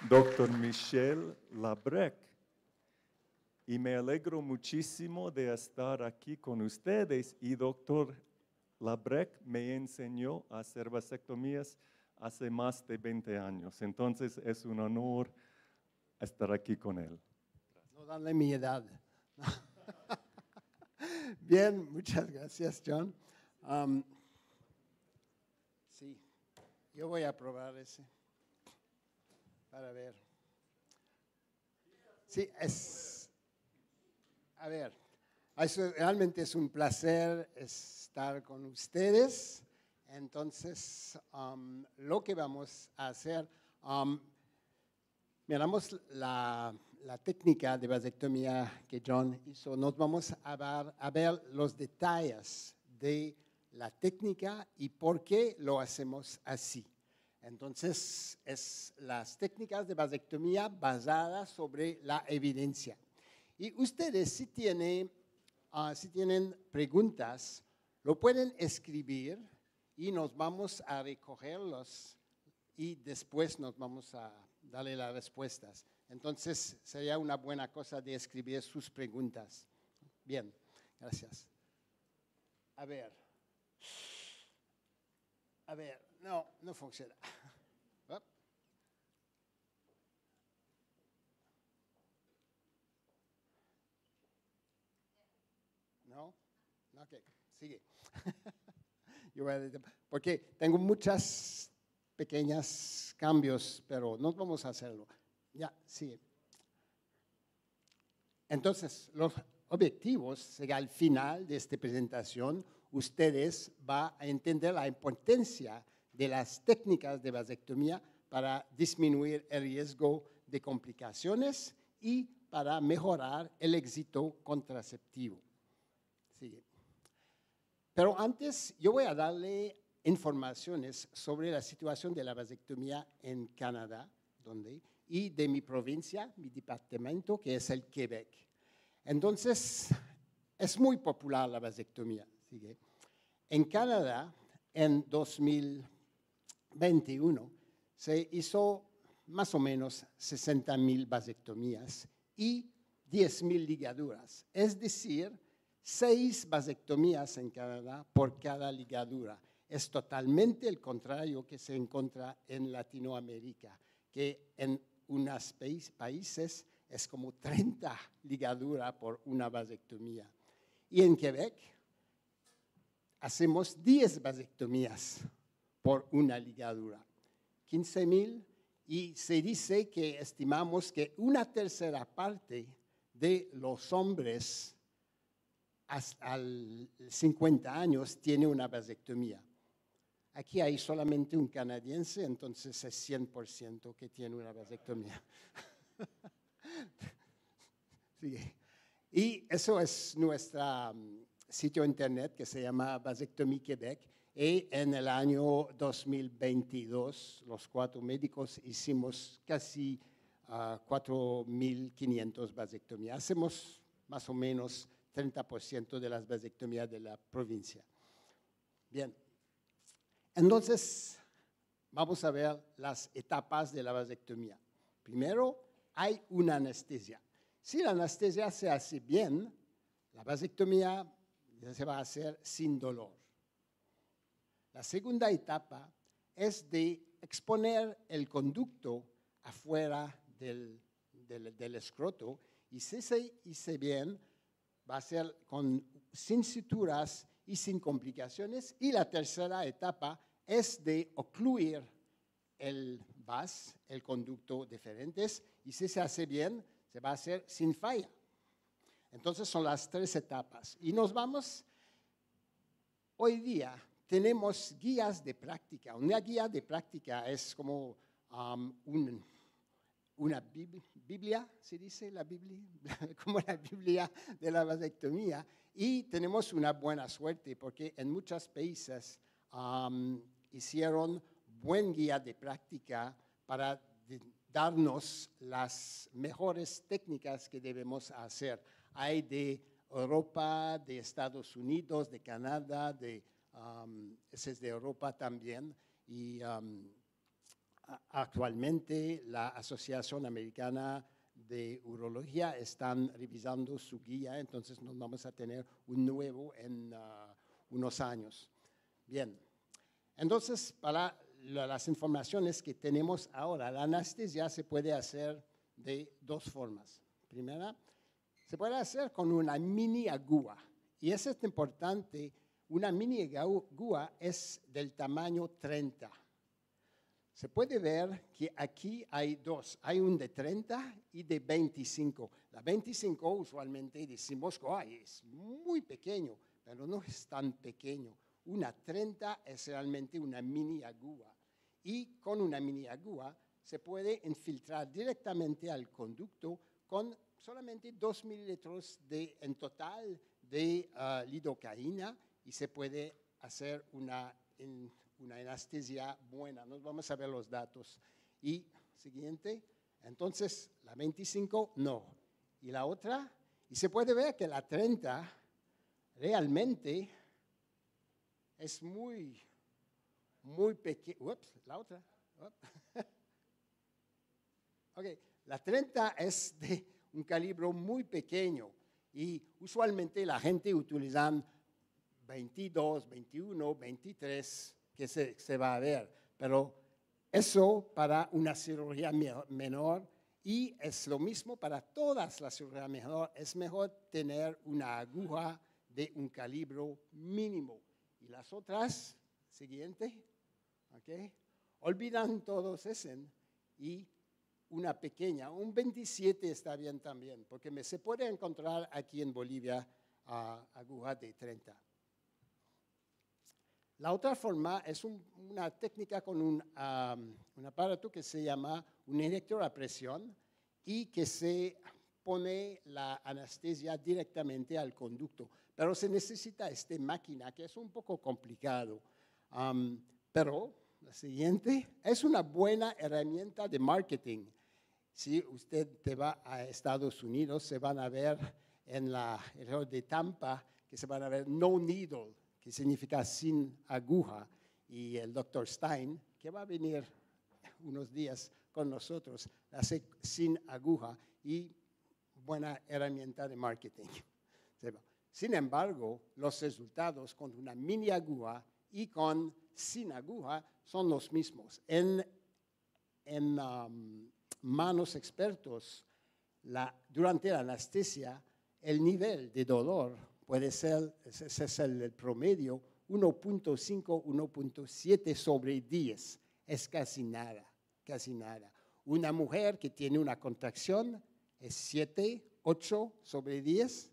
Doctor Michel Labrec. Y me alegro muchísimo de estar aquí con ustedes. Y doctor Labrec me enseñó a hacer vasectomías hace más de 20 años. Entonces es un honor estar aquí con él. No danle mi edad. Bien, muchas gracias, John. Um, sí, yo voy a probar ese para ver. Sí, es. A ver, realmente es un placer estar con ustedes. Entonces, um, lo que vamos a hacer, um, miramos la la técnica de vasectomía que John hizo, nos vamos a ver, los detalles de la técnica y por qué lo hacemos así. Entonces, es las técnicas de vasectomía basadas sobre la evidencia. Y ustedes, si tienen, ah, si tienen preguntas, lo pueden escribir y nos vamos a recogerlos y después nos vamos a darle las respuestas. Entonces sería una buena cosa de escribir sus preguntas. Bien, gracias. A ver. A ver, no, no funciona. ¿No? Ok, sigue. Porque tengo muchas pequeñas cambios, pero no vamos a hacerlo. Ya, sí. Entonces, los objetivos será al final de esta presentación. Ustedes van a entender la importancia de las técnicas de vasectomía para disminuir el riesgo de complicaciones y para mejorar el éxito contraceptivo. Sí. Pero antes yo voy a darle informaciones sobre la situación de la vasectomía en Canadá, donde y de mi provincia, mi departamento, que es el Quebec. Entonces, es muy popular la vasectomía. En Canadá, en 2021, se hizo más o menos 60.000 vasectomías y 10.000 ligaduras, es decir, seis vasectomías en Canadá por cada ligadura. Es totalmente el contrario que se encuentra en Latinoamérica, que en unos países es como 30 ligaduras por una vasectomía. Y en Quebec hacemos 10 vasectomías por una ligadura, 15.000, mil, y se dice que estimamos que una tercera parte de los hombres hasta 50 años tiene una vasectomía. Aquí hay solamente un canadiense, entonces es 100% que tiene una vasectomía. Y eso es nuestro mm, sitio internet que se llama Vasectomy Quebec. Y en el año 2022, los cuatro médicos hicimos casi 4.500 ah, vasectomías. Hacemos más o menos 30% de las vasectomías de la provincia. Bien. Entonces, vamos a ver las etapas de la vasectomía. Primero, hay una anestesia. Si la anestesia se hace bien, la vasectomía se va a hacer sin dolor. La segunda etapa es de exponer el conducto afuera del, del, escroto y si se hice bien, va a ser con, sin suturas y sin complicaciones. Y la tercera etapa es de ocluir el vas, el conducto ferentes, y si se hace bien, se va a hacer sin falla. Entonces son las tres etapas. Y nos vamos, hoy día tenemos guías de práctica. Una guía de práctica es como um, un una Biblia, se dice la Biblia, como la Biblia de la vasectomía, y tenemos una buena suerte porque en muchos países hicieron buen guía de práctica para darnos las mejores técnicas que debemos hacer. Hay de Europa, de Estados Unidos, de Canadá, de, es de Europa también, y actualmente la Asociación Americana de Urología están revisando su guía, entonces nos vamos a tener un nuevo en uh, unos años. Bien, entonces para las informaciones que tenemos ahora, la ya se puede hacer de dos formas. Primera, se puede hacer con una mini agua y eso es importante, una mini agua es del tamaño 30 se puede ver que aquí hay dos, hay un de 30 y de 25. La 25 usualmente decimos, que es muy pequeño, pero no es tan pequeño. Una 30 es realmente una mini agua y con una mini agua se puede infiltrar directamente al conducto con solamente 2 mililitros en total de ah, lidocaína y se puede hacer una una anestesia buena. Nos vamos a ver los datos. Y siguiente, entonces la 25 no. Y la otra, y se puede ver que la 30 realmente es muy, muy pequeña. Ups, la otra. ok, la 30 es de un calibre muy pequeño y usualmente la gente utiliza 22, 21, 23 que se, va a ver. Pero eso para una cirugía menor y es lo mismo para todas las cirugías menores, Es mejor tener una aguja de un calibro mínimo. Y las otras, siguiente, ¿ok? olvidan todos ese y una pequeña, un 27 está bien también, porque se puede encontrar aquí en Bolivia agujas ah, aguja de 30. La otra forma es una técnica con un, aparato que se llama un inyector a presión y que se pone la anestesia directamente al conducto. Pero se necesita esta máquina que es un poco complicado. pero la siguiente es una buena herramienta de marketing. Si usted te va a Estados Unidos, se van a ver en la, el de Tampa que se van a ver no needle que significa sin aguja, y el doctor Stein, que va a venir unos días con nosotros, hace sin aguja y buena herramienta de marketing. Sin embargo, los resultados con una mini aguja y con sin aguja son los mismos. En, en um, manos expertos, la, durante la anestesia, el nivel de dolor puede ser, ese es el promedio, 1.5, 1.7 sobre 10. Es casi nada, casi nada. Una mujer que tiene una contracción es 7, 8 sobre 10.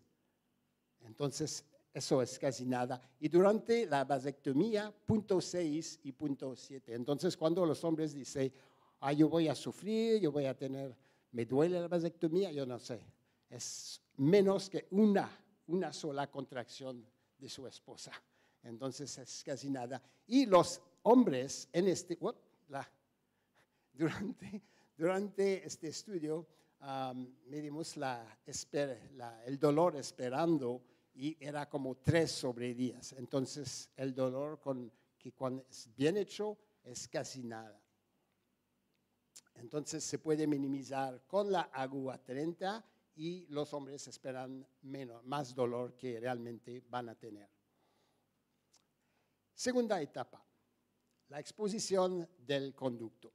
Entonces, eso es casi nada. Y durante la vasectomía, 0.6 y 0.7. Entonces, cuando los hombres dicen, ah, yo voy a sufrir, yo voy a tener, me duele la vasectomía, yo no sé. Es menos que una una sola contracción de su esposa. Entonces es casi nada. Y los hombres en este, durante, durante este estudio medimos el dolor esperando y era como tres sobre días, Entonces el dolor que cuando es bien hecho es casi nada. Entonces se puede minimizar con la agua 30 y los hombres esperan más dolor que realmente van a tener. Segunda etapa, la exposición del conducto.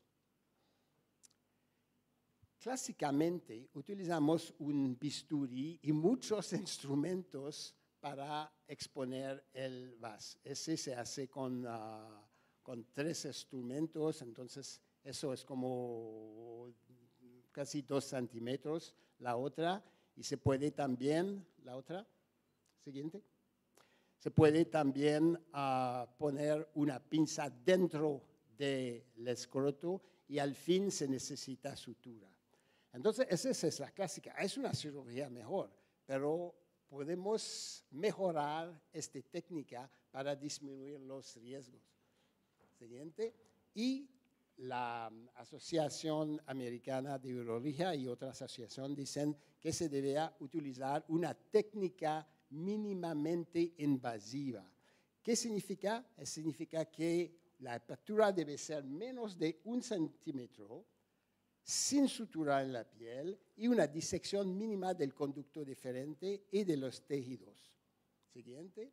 Clásicamente utilizamos un bisturí y muchos instrumentos para exponer el vas. Ese se hace con, ah, con tres instrumentos, entonces eso es como casi dos centímetros la otra, y se puede también, la otra, siguiente, se puede también ah, poner una pinza dentro del escroto y al fin se necesita sutura. Entonces, esa es la clásica. Es una cirugía mejor, pero podemos mejorar esta técnica para disminuir los riesgos. Siguiente. Y la mm, Asociación Americana de Urología y otras asociaciones dicen que se debe utilizar una técnica mínimamente invasiva. ¿Qué significa? Eh, significa que la apertura debe ser menos de un centímetro, sin sutura en la piel y una disección mínima del conducto diferente y de los tejidos. Siguiente.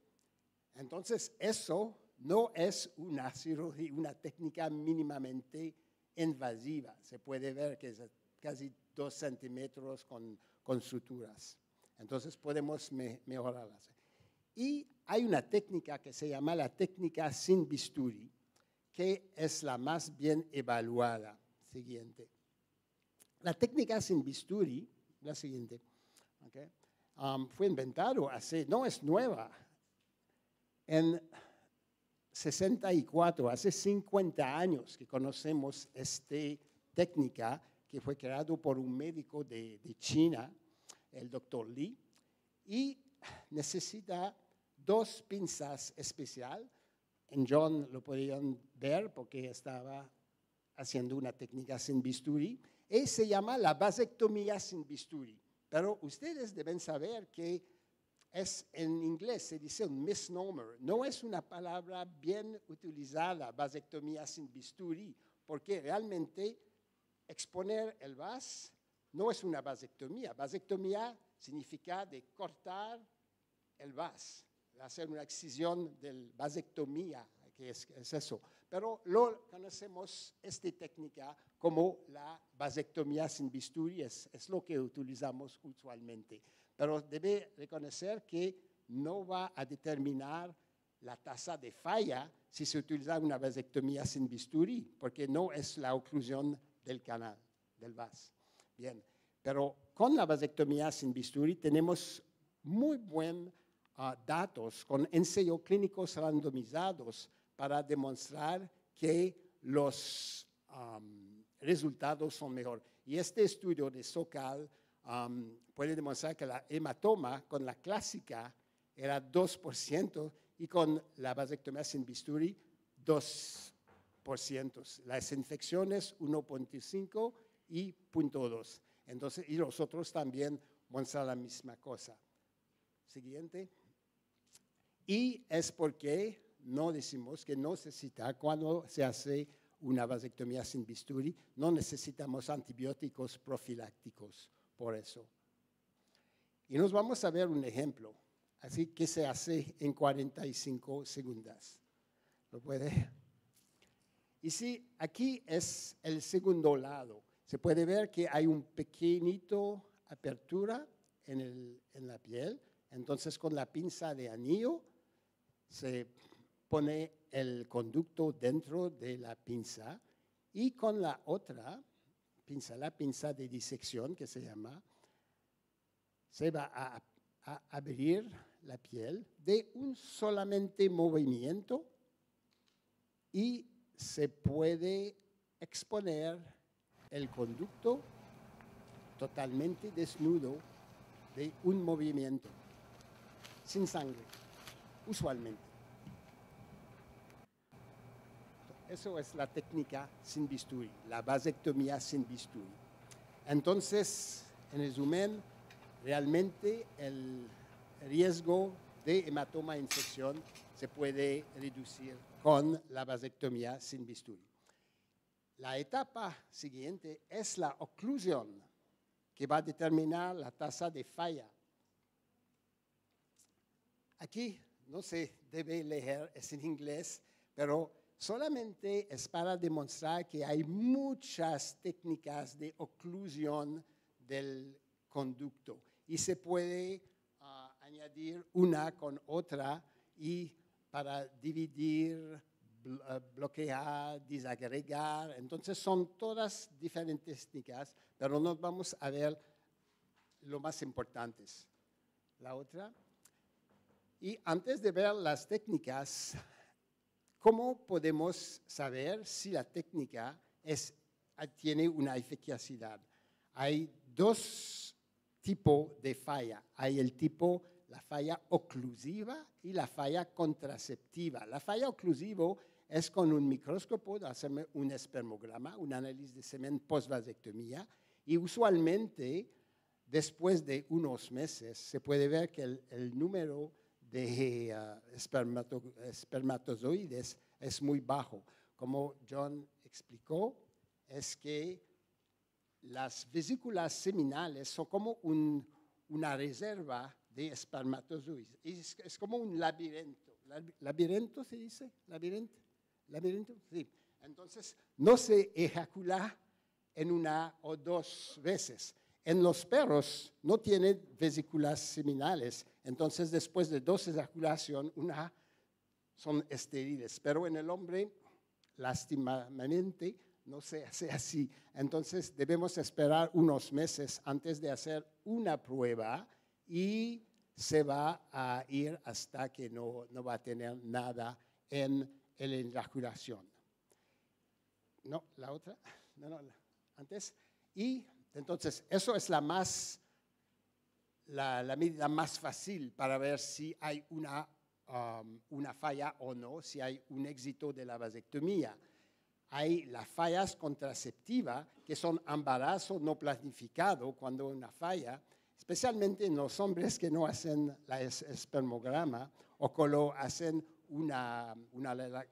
Entonces, eso no es una cirugía, una técnica mínimamente invasiva. Se puede ver que es casi dos centímetros con, suturas. Entonces podemos mejorarlas. Y hay una técnica que se llama la técnica sin bisturi, que es la más bien evaluada. Siguiente. La técnica sin bisturi, la siguiente, um, fue inventado hace, no es nueva, en 64, hace 50 años que conocemos esta técnica que fue creada por un médico de, China, el doctor Li, y necesita dos pinzas especial. En John lo podían ver porque estaba haciendo una técnica sin bisturí. y se llama la vasectomía sin bisturi. Pero ustedes deben saber que es en inglés se dice un misnomer, no es una palabra bien utilizada, vasectomía sin bisturí, porque realmente exponer el vas no es una vasectomía. Vasectomía significa de cortar el vas, hacer una excisión del vasectomía, que es, eso. Pero lo conocemos esta técnica como la vasectomía sin bisturí, es, es lo que utilizamos usualmente pero debe reconocer que no va a determinar la tasa de falla si se utiliza una vasectomía sin bisturí, porque no es la oclusión del canal, del vas. Bien, pero con la vasectomía sin bisturí tenemos muy buenos ah, datos con ensayos clínicos randomizados para demostrar que los resultados son mejores. Y este estudio de SOCAL Um, puede demostrar que la hematoma con la clásica era 2% y con la vasectomía sin bisturi 2%. Las infecciones 1.5 y 0.2. Entonces, y los otros también muestran la misma cosa. Siguiente. Y es porque no decimos que no necesita, cuando se hace una vasectomía sin bisturi, no necesitamos antibióticos profilácticos por eso. Y nos vamos a ver un ejemplo. Así que se hace en 45 segundos. ¿Lo puede? Y sí, aquí es el segundo lado, se puede ver que hay un pequeñito apertura en, en la piel. Entonces con la pinza de anillo se pone el conducto dentro de la pinza y con la otra la pinza de disección que se llama, se va a abrir la piel de un solamente movimiento y se puede exponer el conducto totalmente desnudo de un movimiento, sin sangre, usualmente. Eso es la técnica sin bisturí, la vasectomía sin bisturí. Entonces, en resumen, realmente el riesgo de hematoma infección se puede reducir con la vasectomía sin bisturí. La etapa siguiente es la oclusión, que va a determinar la tasa de falla. Aquí no se debe leer, es en inglés, pero solamente es para demostrar que hay muchas técnicas de oclusión del conducto y se puede ah, añadir una con otra y para dividir, ah, bloquear, desagregar. Entonces son todas diferentes técnicas, pero nos vamos a ver lo más importantes. La otra. Y antes de ver las técnicas, ¿Cómo podemos saber si la técnica es, ah, tiene una eficacidad? Hay dos tipos de falla. Hay el tipo, la falla oclusiva y la falla contraceptiva. La falla oclusiva es con un microscopio de hacer un espermograma, un análisis de semen post-vasectomía, y usualmente después de unos meses se puede ver que el, el número de eh, espermatozoides es muy bajo. Como John explicó, es que las vesículas seminales son como una reserva de espermatozoides. Es, como un laberinto. ¿Laberinto se dice? ¿Labirinto? ¿Laberinto? Sí. Entonces, no se ejacula en una o dos veces, en los perros no tienen vesículas seminales, entonces después de dos ejaculaciones, una son estériles, pero en el hombre, lástimamente, no se hace así. Entonces debemos esperar unos meses antes de hacer una prueba y se va a ir hasta que no, va a tener nada en la ejaculación. No, la otra, no, no, antes. Y entonces, eso es la la, medida más fácil para ver si hay um, una, falla o no, si hay un éxito de la vasectomía. Hay las fallas contraceptivas, que son embarazo no planificado cuando una falla, especialmente en los hombres que no hacen la espermograma o que hacen una,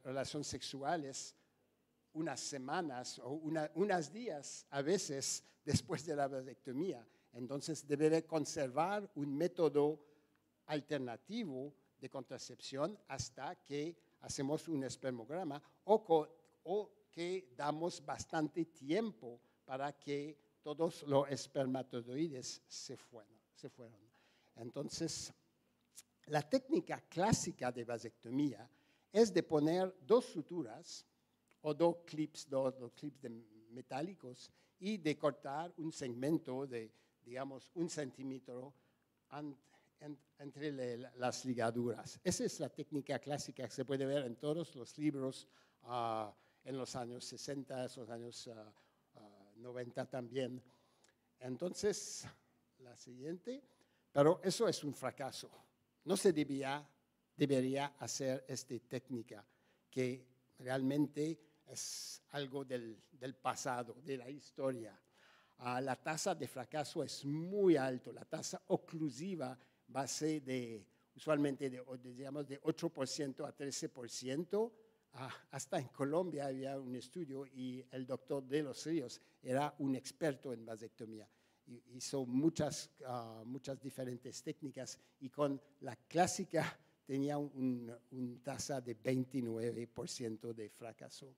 relación sexual, unas semanas o unas días a veces después de la vasectomía. Entonces debe conservar un método alternativo de contracepción hasta que hacemos un espermograma o, o que damos bastante tiempo para que todos los espermatozoides se fueron. Se fueron. Entonces, la técnica clásica de vasectomía es de poner dos suturas o dos clips, dos, clips de metálicos y de cortar un segmento de, digamos, un centímetro entre las ligaduras. Esa es la técnica clásica que se puede ver en todos los libros ah, en los años 60, los años 90 ah, ah, también. Entonces, la siguiente, pero eso es un fracaso. No se debía, debería hacer esta técnica que realmente es algo del, del pasado, de la historia. Ah, la tasa de fracaso es muy alta, la tasa oclusiva va a ser de usualmente de, digamos, de 8% a 13%. Ah, hasta en Colombia había un estudio y el doctor de los Ríos era un experto en vasectomía. Hizo muchas, ah, muchas diferentes técnicas y con la clásica tenía una un, tasa de 29% de fracaso.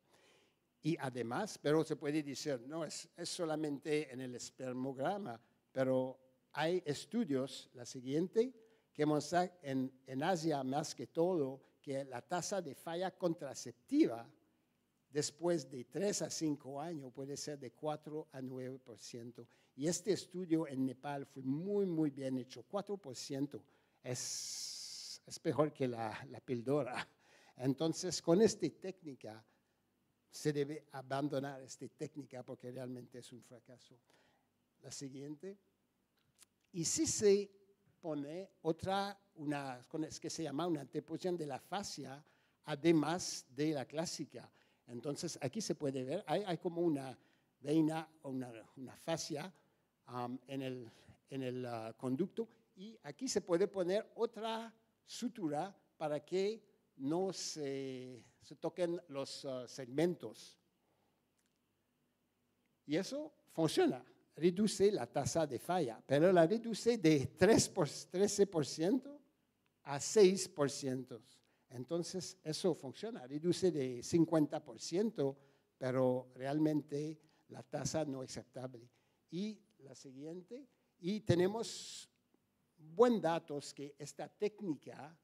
Y además, pero se puede decir, no, es, es solamente en el espermograma, pero hay estudios, la siguiente, que muestra en, en Asia más que todo que la tasa de falla contraceptiva después de 3 a 5 años puede ser de 4 a 9%. Y este estudio en Nepal fue muy, muy bien hecho. 4% es, es mejor que la, la Entonces, con esta técnica se debe abandonar esta técnica porque realmente es un fracaso. La siguiente. Y si se pone otra, una, que se llama una anteposición de la fascia, además de la clásica. Entonces, aquí se puede ver, hay, como una veina o una, una, fascia um, en el, en el uh, conducto y aquí se puede poner otra sutura para que no se, toquen los ah, segmentos. Y eso funciona, reduce la tasa de falla, pero la reduce de 13% a 6%. Entonces, eso funciona, reduce de 50%, pero realmente la tasa no es aceptable. Y la siguiente, y tenemos buen datos que esta técnica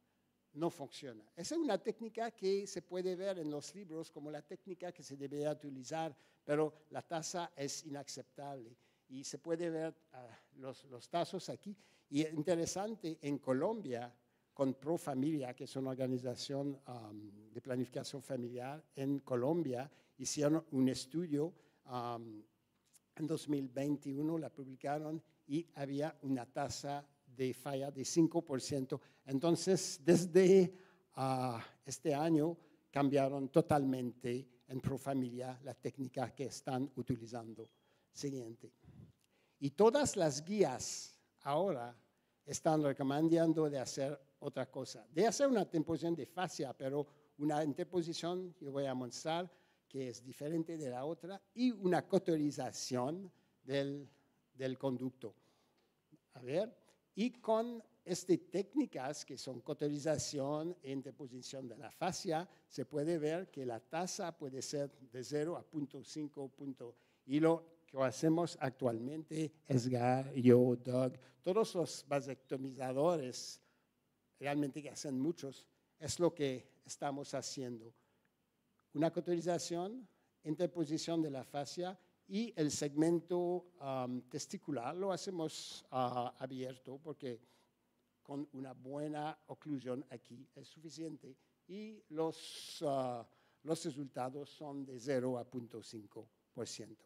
no funciona. Esa es una técnica que se puede ver en los libros como la técnica que se debería utilizar, pero la tasa es inaceptable. Y se puede ver ah, los, los tazos aquí. Y es interesante, en Colombia, con Pro Familia, que es una organización de planificación familiar en Colombia, hicieron un estudio en 2021, la publicaron y había una tasa de falla de 5%. Entonces, desde ah, este año cambiaron totalmente en Pro Familia la técnica que están utilizando. Siguiente. Y todas las guías ahora están recomendando de hacer otra cosa, de hacer una interposición de fascia, pero una interposición, yo voy a mostrar, que es diferente de la otra, y una cotorización del, del conducto. A ver y con estas técnicas que son cotorización e interposición de la fascia, se puede ver que la tasa puede ser de 0 a 0.5 Y lo que hacemos actualmente, es yo, DOG, todos los vasectomizadores, realmente que hacen muchos, es lo que estamos haciendo. Una cotorización, interposición de la fascia y el segmento testicular lo hacemos ah, abierto porque con una buena oclusión aquí es suficiente y los, ah, los resultados son de 0 a 0.5%.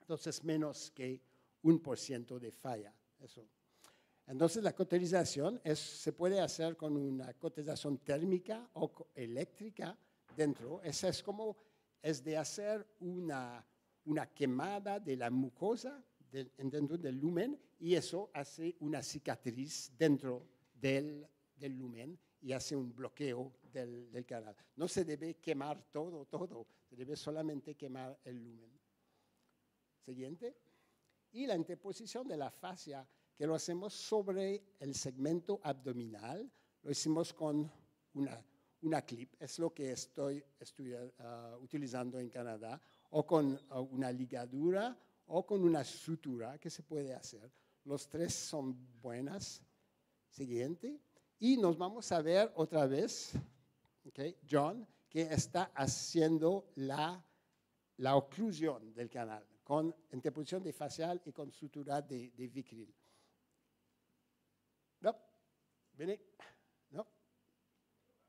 Entonces, menos que un por ciento de falla. Eso. Entonces, la cotización es, se puede hacer con una cotización térmica o eléctrica dentro. Esa es como, es de hacer una una quemada de la mucosa dentro del lumen y eso hace una cicatriz dentro del, lumen y hace un bloqueo del, canal. No se debe quemar todo, todo, se debe solamente quemar el lumen. Siguiente. Y la interposición de la fascia, que lo hacemos sobre el segmento abdominal, lo hicimos con una, clip, es lo que estoy, ah, utilizando en Canadá, o con una ligadura o con una sutura que se puede hacer. Los tres son buenas. Siguiente. Y nos vamos a ver otra vez, John, que está haciendo la, la oclusión del canal con interposición de facial y con sutura de, de No, vení, no,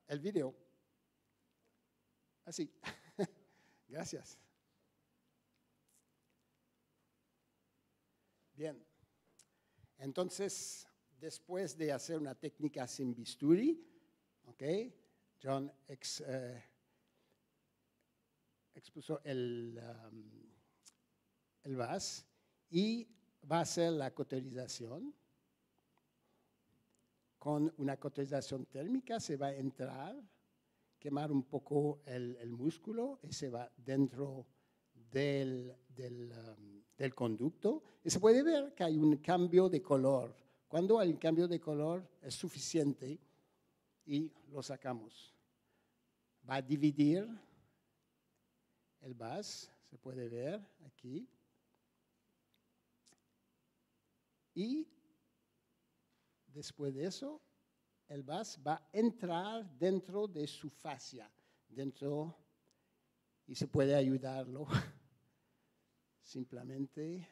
el video. Así, gracias. Bien. Entonces, después de hacer una técnica sin bisturi, ¿ok? John eh, expuso el, um, el VAS y va a hacer la coterización. Con una coterización térmica se va a entrar, quemar un poco el, el músculo y se va dentro Um, del, conducto y se puede ver que hay un cambio de color. Cuando hay cambio de color es suficiente y lo sacamos. Va a dividir el vas, se puede ver aquí. Y después de eso, el vas va a entrar dentro de su fascia, dentro, y se puede ayudarlo simplemente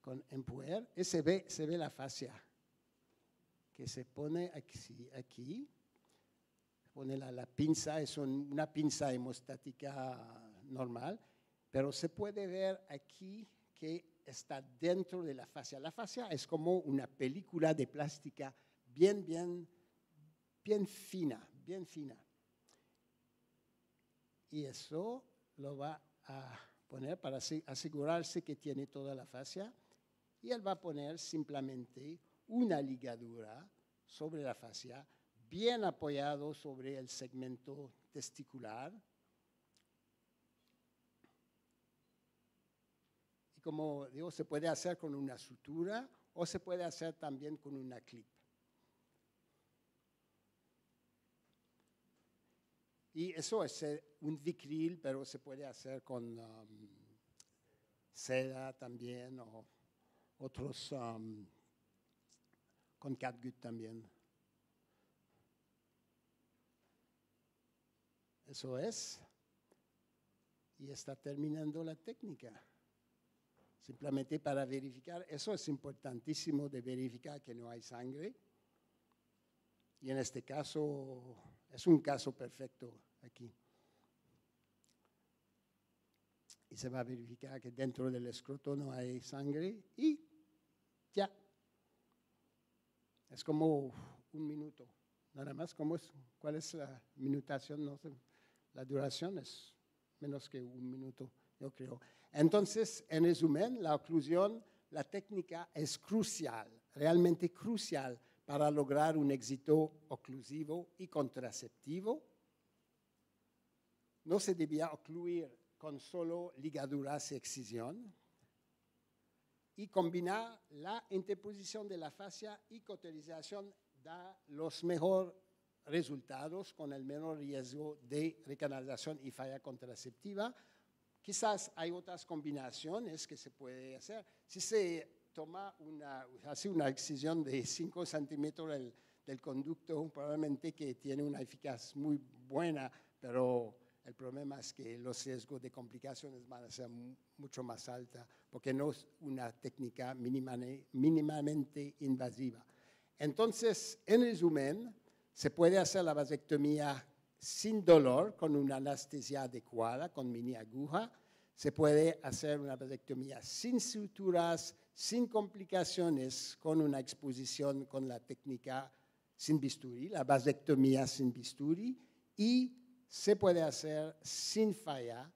con empujar, eh, se ve, se ve la fascia que se pone aquí, aquí pone la, pinza, es una pinza hemostática normal, pero se puede ver aquí que está dentro de la fascia. La fascia es como una película de plástica bien, bien, bien fina, bien fina. Y eso lo va a poner para asegurarse que tiene toda la fascia y él va a poner simplemente una ligadura sobre la fascia bien apoyado sobre el segmento testicular. Y como digo, se puede hacer con una sutura o se puede hacer también con una clic. Y eso es eh, un vicril, pero se puede hacer con um, seda también o otros, um, con catgut también. Eso es. Y está terminando la técnica. Simplemente para verificar, eso es importantísimo de verificar que no hay sangre. Y en este caso es un caso perfecto aquí. Y se va a verificar que dentro del escroto no hay sangre y ya. Es como un minuto. Nada más, ¿cuál es la minutación? No sé. La duración es menos que un minuto, yo creo. Entonces, en resumen, la oclusión, la técnica es crucial, realmente crucial para lograr un éxito oclusivo y contraceptivo, no se debía ocluir con solo ligaduras y excisión y combinar la interposición de la fascia y cauterización da los mejores resultados con el menor riesgo de recanalización y falla contraceptiva. Quizás hay otras combinaciones que se puede hacer. Si se toma una, hace una excisión de 5 centímetros del, conducto, probablemente que tiene una eficacia muy buena, pero el problema es que los riesgos de complicaciones van a ser mucho más altos porque no es una técnica mínimamente invasiva. Entonces, en resumen, se puede hacer la vasectomía sin dolor, con una anestesia adecuada, con mini aguja. Se puede hacer una vasectomía sin suturas, sin complicaciones con una exposición con la técnica sin bisturí, la vasectomía sin bisturí, y se puede hacer sin falla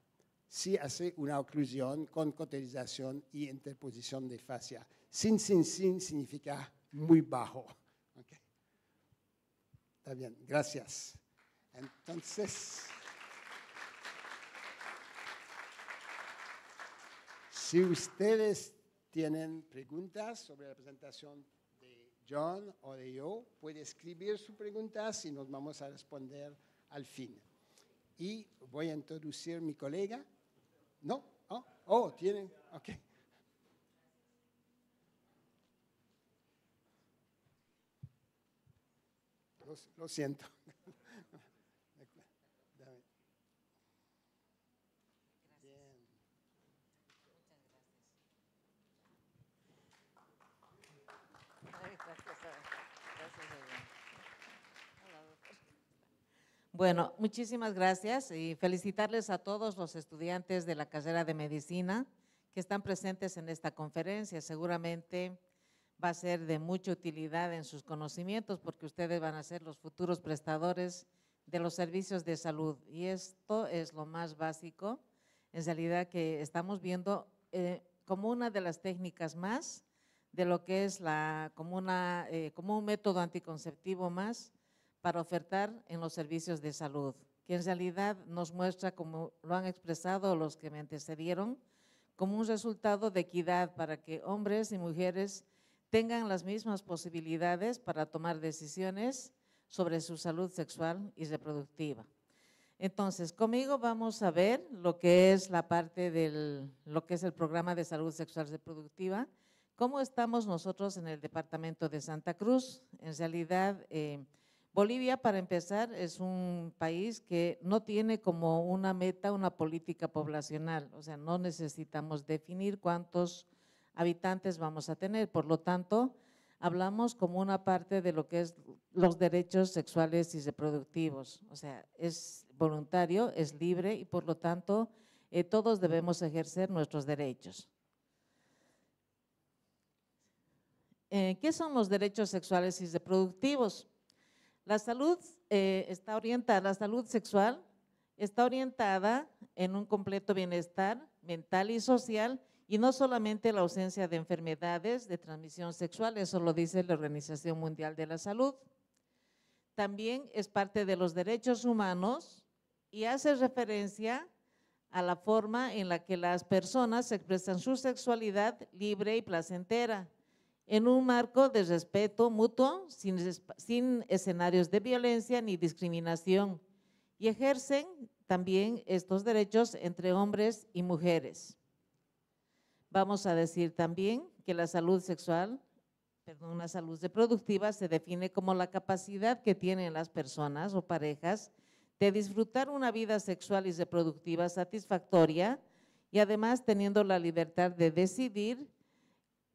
si hace una oclusión con coterización y interposición de fascia. Sin, sin, sin significa muy bajo. Está bien, gracias. Entonces, si ustedes tienen preguntas sobre la presentación de John o de yo, puede escribir su pregunta y nos vamos a responder al fin. Y voy a introducir mi colega. ¿No? Oh, oh tienen. Ok. lo siento. Bueno, muchísimas gracias y felicitarles a todos los estudiantes de la carrera de medicina que están presentes en esta conferencia. Seguramente va a ser de mucha utilidad en sus conocimientos porque ustedes van a ser los futuros prestadores de los servicios de salud. Y esto es lo más básico, en realidad, que estamos viendo eh, como una de las técnicas más de lo que es la, como eh, un método anticonceptivo más para ofertar en los servicios de salud, que en realidad nos muestra, como lo han expresado los que me antecedieron, como un resultado de equidad para que hombres y mujeres tengan las mismas posibilidades para tomar decisiones sobre su salud sexual y reproductiva. Entonces, conmigo vamos a ver lo que es la parte del lo que es el programa de salud sexual reproductiva, cómo estamos nosotros en el departamento de Santa Cruz. En realidad, eh, Bolivia, para empezar, es un país que no tiene como una meta una política poblacional, o sea, no necesitamos definir cuántos habitantes vamos a tener. Por lo tanto, hablamos como una parte de lo que es los derechos sexuales y reproductivos, o sea, es voluntario, es libre y por lo tanto eh, todos debemos ejercer nuestros derechos. Eh, ¿Qué son los derechos sexuales y reproductivos? La salud eh, está orientada, la salud sexual está orientada en un completo bienestar mental y social y no solamente la ausencia de enfermedades de transmisión sexual, eso lo dice la Organización Mundial de la Salud. También es parte de los derechos humanos y hace referencia a la forma en la que las personas expresan su sexualidad libre y placentera, en un marco de respeto mutuo, sin, escenarios de violencia ni discriminación, y ejercen también estos derechos entre hombres y mujeres. Vamos a decir también que la salud sexual, perdón, una salud reproductiva se define como la capacidad que tienen las personas o parejas de disfrutar una vida sexual y reproductiva satisfactoria y además teniendo la libertad de decidir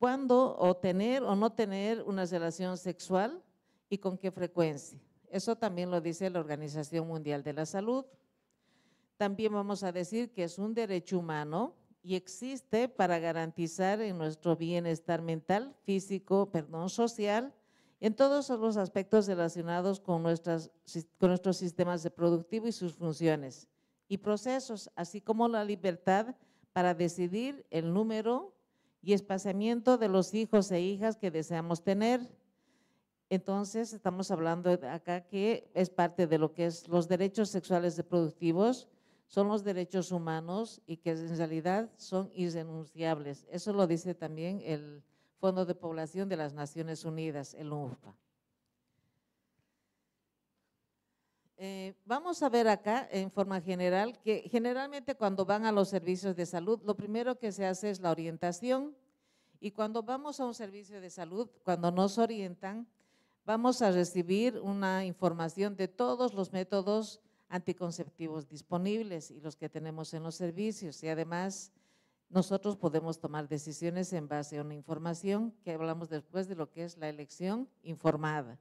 cuándo o tener o no tener una relación sexual y con qué frecuencia. Eso también lo dice la Organización Mundial de la Salud. También vamos a decir que es un derecho humano y existe para garantizar en nuestro bienestar mental, físico, perdón, social, en todos los aspectos relacionados con, nuestras, nuestros sistemas reproductivos y sus funciones y procesos, así como la libertad para decidir el número, y espaciamiento de los hijos e hijas que deseamos tener. Entonces, estamos hablando acá que es parte de lo que es los derechos sexuales reproductivos, son los derechos humanos y que en realidad son irrenunciables. Eso lo dice también el Fondo de Población de las Naciones Unidas, el UNFPA. Eh, vamos a ver acá en forma general que generalmente cuando van a los servicios de salud, lo primero que se hace es la orientación y cuando vamos a un servicio de salud, cuando nos orientan, vamos a recibir una información de todos los métodos anticonceptivos disponibles y los que tenemos en los servicios y además nosotros podemos tomar decisiones en base a una información que hablamos después de lo que es la elección informada.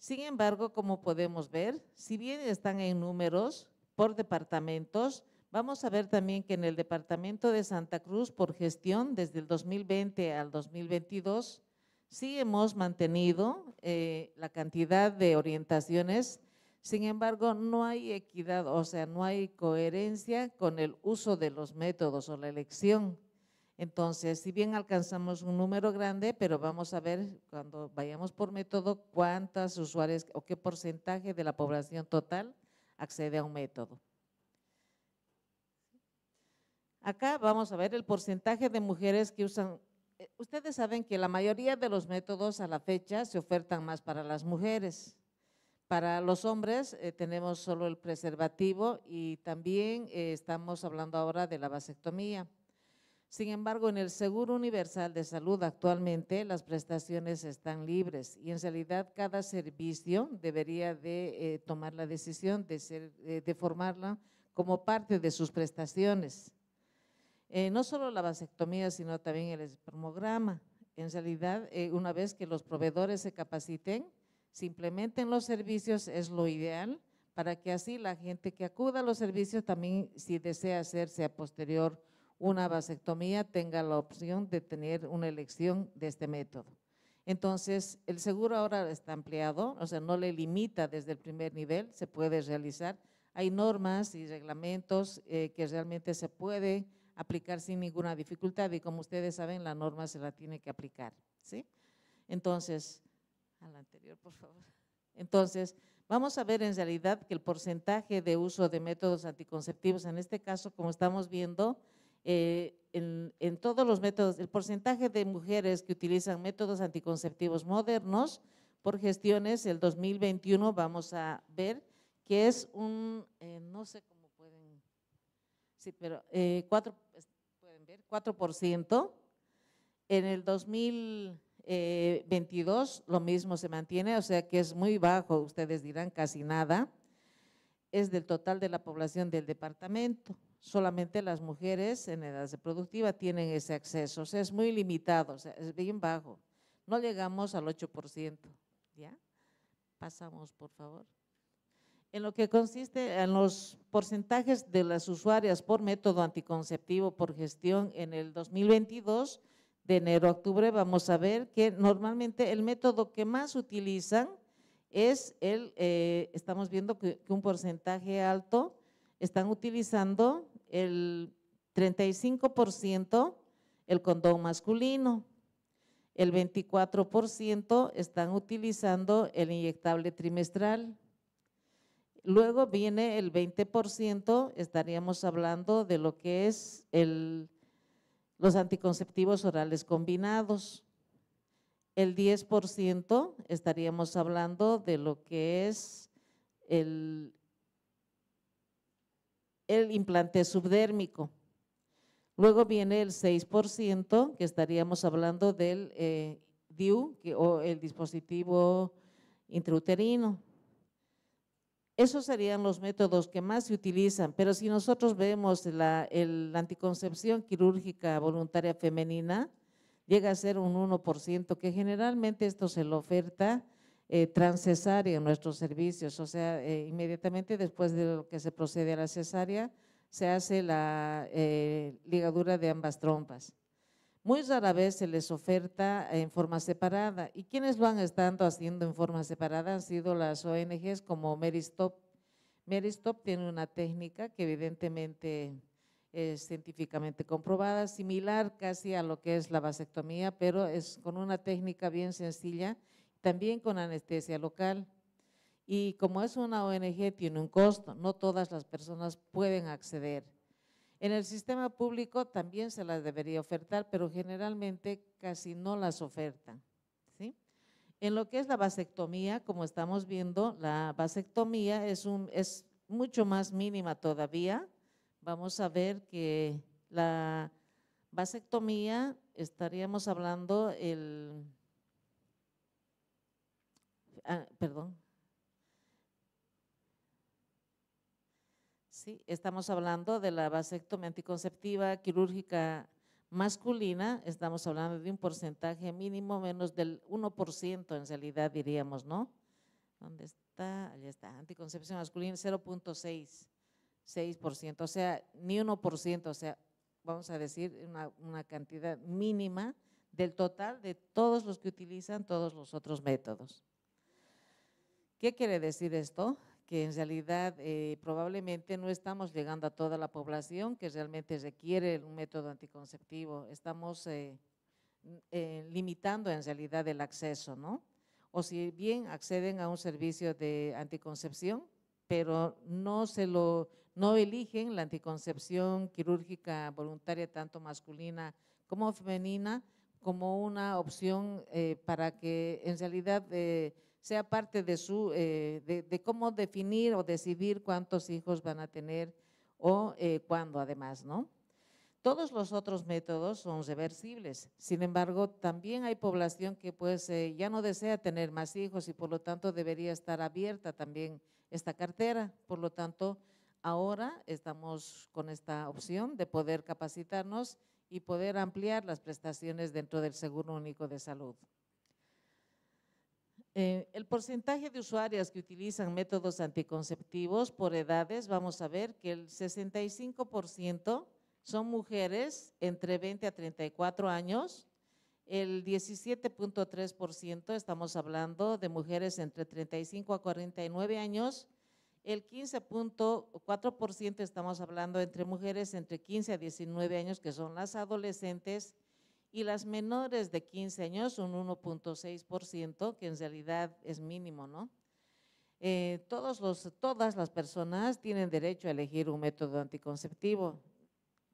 Sin embargo, como podemos ver, si bien están en números por departamentos, vamos a ver también que en el departamento de Santa Cruz, por gestión, desde el 2020 al 2022, sí hemos mantenido eh, la cantidad de orientaciones, sin embargo, no hay equidad, o sea, no hay coherencia con el uso de los métodos o la elección. Entonces, si bien alcanzamos un número grande, pero vamos a ver cuando vayamos por método cuántas usuarios o qué porcentaje de la población total accede a un método. Acá vamos a ver el porcentaje de mujeres que usan. Eh, ustedes saben que la mayoría de los métodos a la fecha se ofertan más para las mujeres. Para los hombres eh, tenemos solo el preservativo y también eh, estamos hablando ahora de la vasectomía. Sin embargo, en el Seguro Universal de Salud actualmente las prestaciones están libres y en realidad cada servicio debería de eh, tomar la decisión eh, de, formarla como parte de sus prestaciones. Eh, no solo la vasectomía, sino también el espermograma. En realidad, una vez que los proveedores se capaciten, simplemente implementen los servicios, es lo ideal para que así la gente que acuda a los servicios también, si desea hacerse a posterior, una vasectomía tenga la opción de tener una elección de este método. Entonces, el seguro ahora está ampliado, o sea, no le limita desde el primer nivel, se puede realizar. Hay normas y reglamentos eh, que realmente se puede aplicar sin ninguna dificultad y como ustedes saben, la norma se la tiene que aplicar, ¿sí? Entonces, anterior, Entonces, vamos a ver en realidad que el porcentaje de uso de métodos anticonceptivos, en este caso, como estamos viendo, eh, en, todos los métodos, el porcentaje de mujeres que utilizan métodos anticonceptivos modernos por gestiones, el 2021 vamos a ver que es un, eh, no sé cómo pueden, sí, pero eh, pueden ver, 4%. En el 2022 lo mismo se mantiene, o sea que es muy bajo, ustedes dirán casi nada, es del total de la población del departamento solamente las mujeres en edad reproductiva tienen ese acceso. O sea, es muy limitado, o sea, es bien bajo. No llegamos al 8%. ¿Ya? Pasamos, por favor. En lo que consiste en los porcentajes de las usuarias por método anticonceptivo por gestión en el 2022, de enero a octubre, vamos a ver que normalmente el método que más utilizan es el, eh, estamos viendo que un porcentaje alto están utilizando el 35% el condón masculino, el 24% están utilizando el inyectable trimestral. Luego viene el 20%, estaríamos hablando de lo que es el, los anticonceptivos orales combinados. El 10% estaríamos hablando de lo que es el el implante subdérmico. Luego viene el 6%, que estaríamos hablando del eh, DIU o el dispositivo intrauterino. Esos serían los métodos que más se utilizan, pero si nosotros vemos la anticoncepción quirúrgica voluntaria femenina, llega a ser un 1%, que generalmente esto se lo oferta eh, transcesárea en nuestros servicios, o sea, eh, inmediatamente después de lo que se procede a la cesárea, se hace la eh, ligadura de ambas trompas. Muy rara vez se les oferta en forma separada y quienes lo han estado haciendo en forma separada han sido las ONGs como Meristop. Meristop tiene una técnica que evidentemente es científicamente comprobada, similar casi a lo que es la vasectomía, pero es con una técnica bien sencilla también con anestesia local. Y como es una ONG, tiene un costo, no todas las personas pueden acceder. En el sistema público también se las debería ofertar, pero generalmente casi no las ofertan. ¿sí? En lo que es la vasectomía, como estamos viendo, la vasectomía es, un, es mucho más mínima todavía. Vamos a ver que la vasectomía, estaríamos hablando el Ah, perdón. Sí, estamos hablando de la vasectomía anticonceptiva quirúrgica masculina, estamos hablando de un porcentaje mínimo menos del 1% en realidad diríamos, ¿no? ¿Dónde está? Allí está, anticoncepción masculina 0.6, o sea, ni 1%, o sea, vamos a decir una cantidad mínima del total de todos los que utilizan todos los otros métodos. ¿Qué quiere decir esto? Que en realidad eh, probablemente no estamos llegando a toda la población que realmente requiere un método anticonceptivo. Estamos eh, eh, limitando en realidad el acceso, ¿no? O si bien acceden a un servicio de anticoncepción, pero no se lo eligen la anticoncepción quirúrgica voluntaria tanto masculina como femenina como una opción para que en realidad sea parte de, su, eh, de, cómo definir o decidir cuántos hijos van a tener o eh, cuándo además, ¿no? Todos los otros métodos son reversibles, sin embargo, también hay población que pues eh, ya no desea tener más hijos y por lo tanto debería estar abierta también esta cartera. Por lo tanto, ahora estamos con esta opción de poder capacitarnos y poder ampliar las prestaciones dentro del Seguro Único de Salud. Eh, el porcentaje de usuarias que utilizan métodos anticonceptivos por edades, vamos a ver que el 65% son mujeres entre 20 a 34 años, el 17.3% estamos hablando de mujeres entre 35 a 49 años, el 15.4% estamos hablando entre mujeres entre 15 a 19 años, que son las adolescentes, y las menores de 15 años un 1.6%, que en realidad es mínimo, ¿no? Eh, todos los, todas las personas tienen derecho a elegir un método anticonceptivo.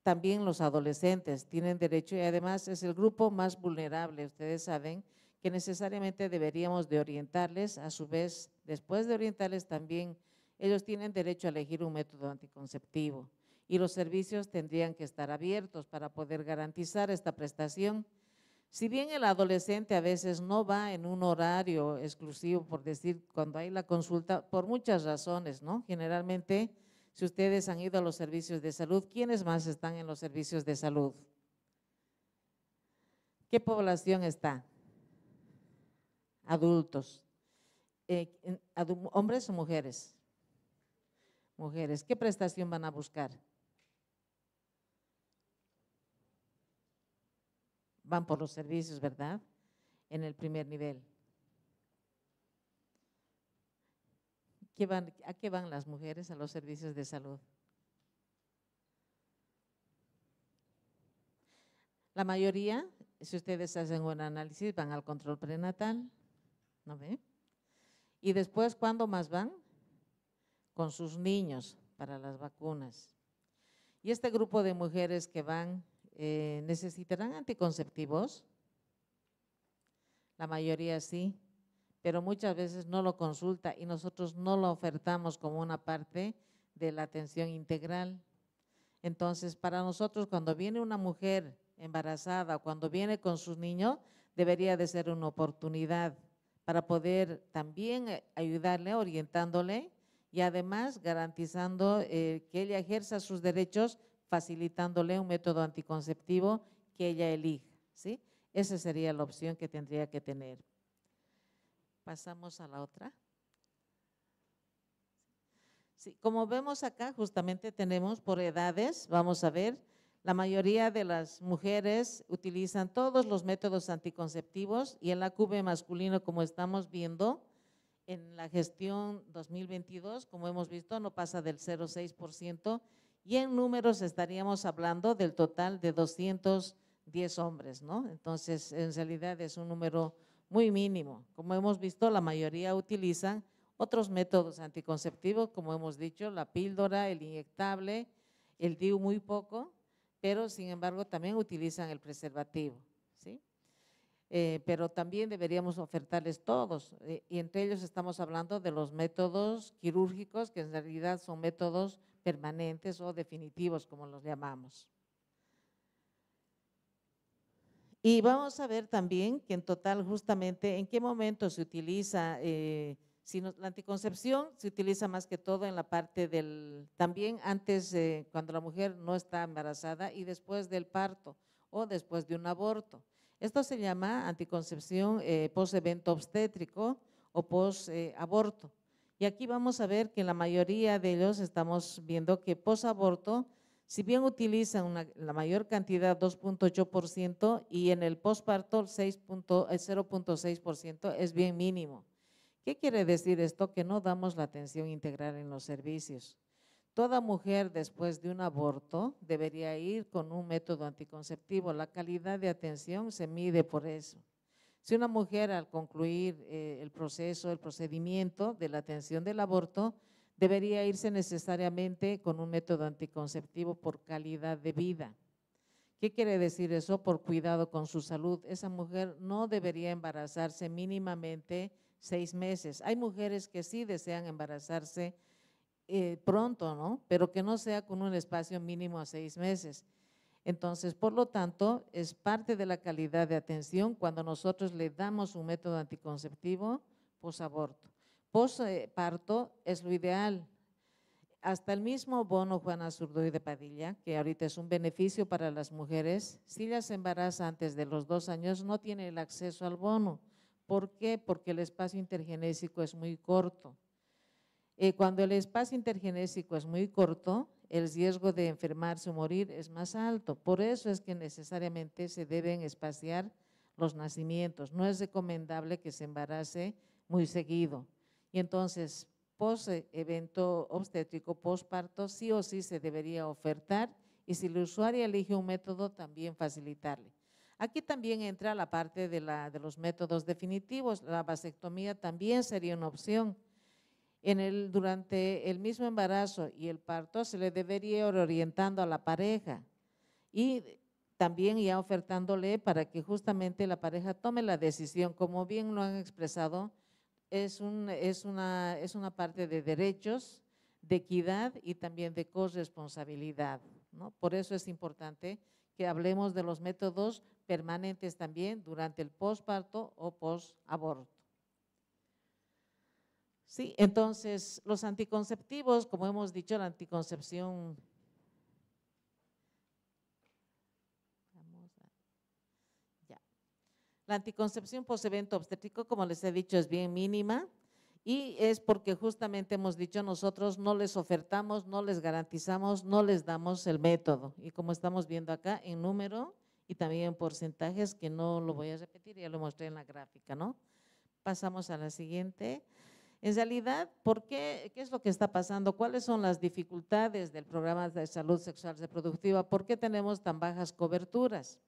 También los adolescentes tienen derecho y además es el grupo más vulnerable, ustedes saben, que necesariamente deberíamos de orientarles, a su vez, después de orientarles también, ellos tienen derecho a elegir un método anticonceptivo y los servicios tendrían que estar abiertos para poder garantizar esta prestación. Si bien el adolescente a veces no va en un horario exclusivo, por decir, cuando hay la consulta, por muchas razones, ¿no? Generalmente, si ustedes han ido a los servicios de salud, ¿quiénes más están en los servicios de salud? ¿Qué población está? Adultos. Eh, ¿Hombres o mujeres? Mujeres. ¿Qué prestación van a buscar? van por los servicios, ¿verdad? En el primer nivel. ¿A qué van las mujeres? A los servicios de salud. La mayoría, si ustedes hacen un análisis, van al control prenatal, ¿no ve? Y después, ¿cuándo más van? Con sus niños para las vacunas. Y este grupo de mujeres que van eh, ¿necesitarán anticonceptivos? La mayoría sí, pero muchas veces no lo consulta y nosotros no lo ofertamos como una parte de la atención integral. Entonces, para nosotros, cuando viene una mujer embarazada, cuando viene con sus niños, debería de ser una oportunidad para poder también eh, ayudarle, orientándole y además garantizando eh, que ella ejerza sus derechos facilitándole un método anticonceptivo que ella elija. ¿sí? Esa sería la opción que tendría que tener. Pasamos a la otra. Sí, como vemos acá, justamente tenemos por edades, vamos a ver, la mayoría de las mujeres utilizan todos los métodos anticonceptivos y el ACV masculino, como estamos viendo, en la gestión 2022, como hemos visto, no pasa del 0,6% y en números estaríamos hablando del total de 210 hombres, ¿no? Entonces, en realidad es un número muy mínimo. Como hemos visto, la mayoría utilizan otros métodos anticonceptivos, como hemos dicho, la píldora, el inyectable, el DIU muy poco, pero sin embargo también utilizan el preservativo, ¿sí? Eh, pero también deberíamos ofertarles todos, eh, y entre ellos estamos hablando de los métodos quirúrgicos, que en realidad son métodos permanentes o definitivos, como los llamamos. Y vamos a ver también que en total justamente en qué momento se utiliza, eh, si la anticoncepción se utiliza más que todo en la parte del, también antes eh, cuando la mujer no está embarazada y después del parto o después de un aborto. Esto se llama anticoncepción eh, post-evento obstétrico o post-aborto. Y aquí vamos a ver que la mayoría de ellos estamos viendo que posaborto, si bien utilizan la mayor cantidad, 2.8%, y en el posparto el 0.6% eh, es bien mínimo. ¿Qué quiere decir esto? Que no damos la atención integral en los servicios. Toda mujer después de un aborto debería ir con un método anticonceptivo. La calidad de atención se mide por eso. Si una mujer al concluir eh, el proceso, el procedimiento de la atención del aborto, debería irse necesariamente con un método anticonceptivo por calidad de vida. ¿Qué quiere decir eso? Por cuidado con su salud. Esa mujer no debería embarazarse mínimamente seis meses. Hay mujeres que sí desean embarazarse eh, pronto, ¿no? Pero que no sea con un espacio mínimo a seis meses. Entonces, por lo tanto, es parte de la calidad de atención cuando nosotros le damos un método anticonceptivo posaborto. Posparto es lo ideal. Hasta el mismo bono Juana Azurduy de Padilla, que ahorita es un beneficio para las mujeres, si se embaraza antes de los dos años no tiene el acceso al bono. ¿Por qué? Porque el espacio intergenésico es muy corto. Eh, cuando el espacio intergenésico es muy corto, el riesgo de enfermarse o morir es más alto. Por eso es que necesariamente se deben espaciar los nacimientos. No es recomendable que se embarace muy seguido. Y entonces, post eh, evento obstétrico, postparto, sí o sí se debería ofertar y si el usuario elige un método, también facilitarle. Aquí también entra la parte de, de los métodos definitivos. La vasectomía también sería una opción en el, durante el mismo embarazo y el parto se le debería ir orientando a la pareja y también ya ofertándole para que justamente la pareja tome la decisión. Como bien lo han expresado, es, un, es, una, es una parte de derechos, de equidad y también de corresponsabilidad. ¿no? Por eso es importante que hablemos de los métodos permanentes también durante el posparto o posaborto. Sí, entonces los anticonceptivos, como hemos dicho, la anticoncepción La anticoncepción evento obstétrico, como les he dicho, es bien mínima y es porque justamente hemos dicho nosotros no les ofertamos, no les garantizamos, no les damos el método. Y como estamos viendo acá en número y también en porcentajes, que no lo voy a repetir, ya lo mostré en la gráfica, ¿no? Pasamos a la siguiente. En realidad, ¿por qué? ¿Qué es lo que está pasando? ¿Cuáles son las dificultades del programa de salud sexual reproductiva? ¿Por qué tenemos tan bajas coberturas?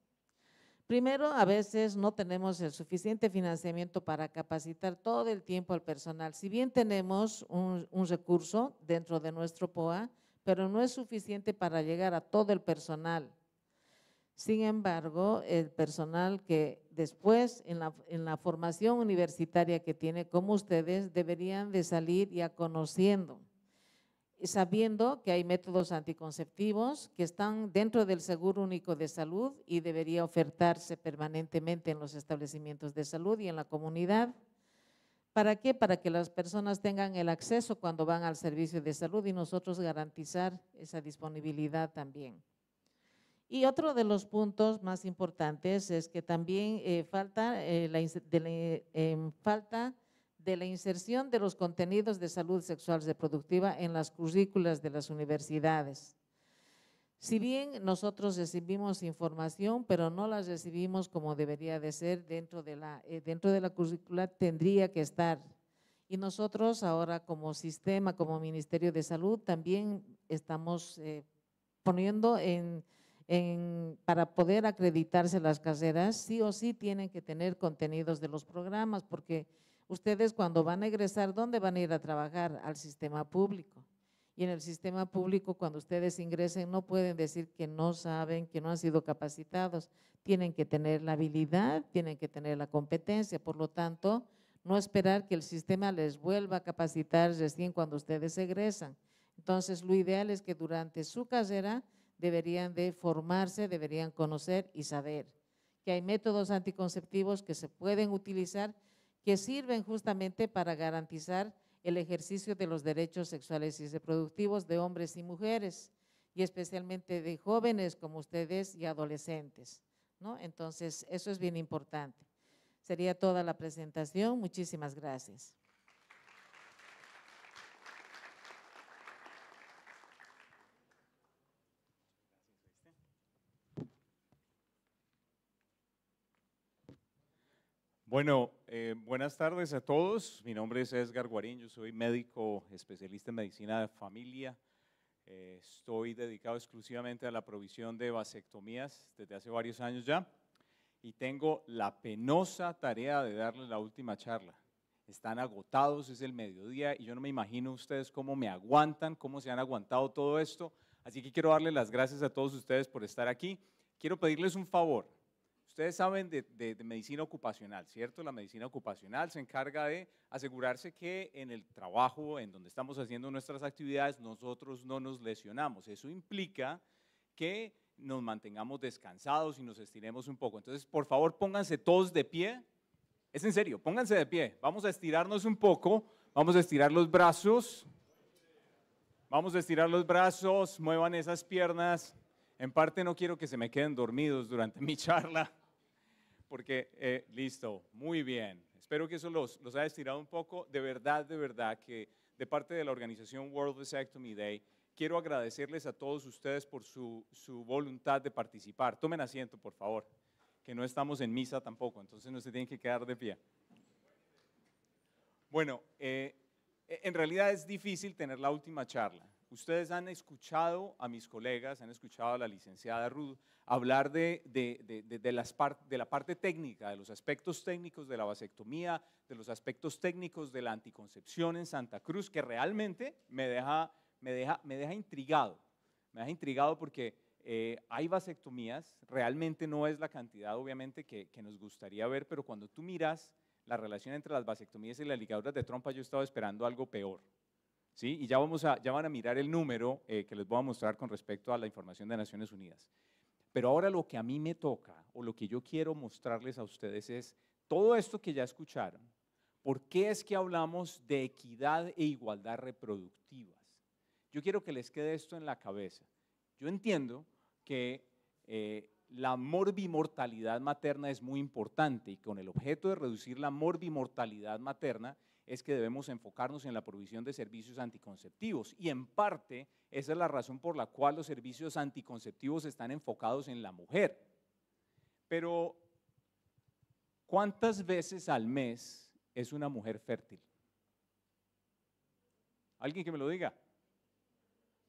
Primero, a veces no tenemos el suficiente financiamiento para capacitar todo el tiempo al personal. Si bien tenemos un, un recurso dentro de nuestro POA, pero no es suficiente para llegar a todo el personal. Sin embargo, el personal que después en la, formación universitaria que tiene como ustedes deberían de salir ya conociendo, sabiendo que hay métodos anticonceptivos que están dentro del Seguro Único de Salud y debería ofertarse permanentemente en los establecimientos de salud y en la comunidad. ¿Para qué? Para que las personas tengan el acceso cuando van al servicio de salud y nosotros garantizar esa disponibilidad también. Y otro de los puntos más importantes es que también eh, falta, eh, la, de la, em, falta de la inserción de los contenidos de salud sexual reproductiva en las currículas de las universidades. Si bien nosotros recibimos información, pero no la recibimos como debería de ser dentro de la, eh, dentro de la currícula, tendría que estar. Y nosotros ahora como sistema, como Ministerio de Salud, también estamos poniendo en para poder acreditarse las carreras sí o sí tienen que tener contenidos de los programas, porque ustedes cuando van a egresar, ¿dónde van a ir a trabajar? Al sistema público. Y en el sistema público, cuando ustedes ingresen, no pueden decir que no saben, que no han sido capacitados. Tienen que tener la habilidad, tienen que tener la competencia. Por lo tanto, no esperar que el sistema les vuelva a capacitar recién cuando ustedes egresan. Entonces, lo ideal es que durante su carrera deberían de formarse, deberían conocer y saber que hay métodos anticonceptivos que se pueden utilizar que sirven justamente para garantizar el ejercicio de los derechos sexuales y reproductivos de hombres y mujeres, y especialmente de jóvenes como ustedes y adolescentes. ¿no? Entonces, eso es bien importante. Sería toda la presentación. Muchísimas gracias. Bueno, eh, buenas tardes a todos. Mi nombre es Edgar Guarín, yo soy médico especialista en medicina de familia. Eh, estoy dedicado exclusivamente a la provisión de vasectomías desde hace varios años ya y tengo la penosa tarea de darles la última charla. Están agotados, es el mediodía y yo no me imagino ustedes cómo me aguantan, cómo se han aguantado todo esto. Así que quiero darles las gracias a todos ustedes por estar aquí. Quiero pedirles un favor Ustedes saben de, medicina ocupacional, ¿cierto? La medicina ocupacional se encarga de asegurarse que en el trabajo, en donde estamos haciendo nuestras actividades, nosotros no nos lesionamos. Eso implica que nos mantengamos descansados y nos estiremos un poco. Entonces, por favor, pónganse todos de pie. Es en serio, pónganse de pie. Vamos a estirarnos un poco. Vamos a estirar los brazos. Vamos a estirar los brazos. Muevan esas piernas. En parte no quiero que se me queden dormidos durante mi charla porque eh, listo, muy bien. Espero que eso los, los haya estirado un poco. De verdad, de verdad, que de parte de la organización World Vasectomy Day, quiero agradecerles a todos ustedes por su, voluntad de participar. Tomen asiento, por favor, que no estamos en misa tampoco, entonces no se tienen que quedar de pie. Bueno, eh, en realidad es difícil tener la última charla. Ustedes han escuchado a mis colegas, han escuchado a la licenciada Ruth hablar de, de, la parte técnica, de los aspectos técnicos de la vasectomía, de los aspectos técnicos de la anticoncepción en Santa Cruz, que realmente me deja, intrigado. Me deja intrigado porque eh, hay vasectomías, realmente no es la cantidad obviamente que, que, nos gustaría ver, pero cuando tú miras la relación entre las vasectomías y las ligaduras de trompa, yo estaba esperando algo peor. Y ya, vamos a, ya van a mirar el número eh, que les voy a mostrar con respecto a la información de Naciones Unidas. Pero ahora lo que a mí me toca o lo que yo quiero mostrarles a ustedes es todo esto que ya escucharon. ¿Por qué es que hablamos de equidad e igualdad reproductivas? Yo quiero que les quede esto en la cabeza. Yo entiendo que eh, la morbimortalidad materna es muy importante y con el objeto de reducir la morbimortalidad materna es que debemos enfocarnos en la provisión de servicios anticonceptivos. Y en parte, esa es la razón por la cual los servicios anticonceptivos están enfocados en la mujer. Pero, ¿cuántas veces al mes es una mujer fértil? ¿Alguien que me lo diga?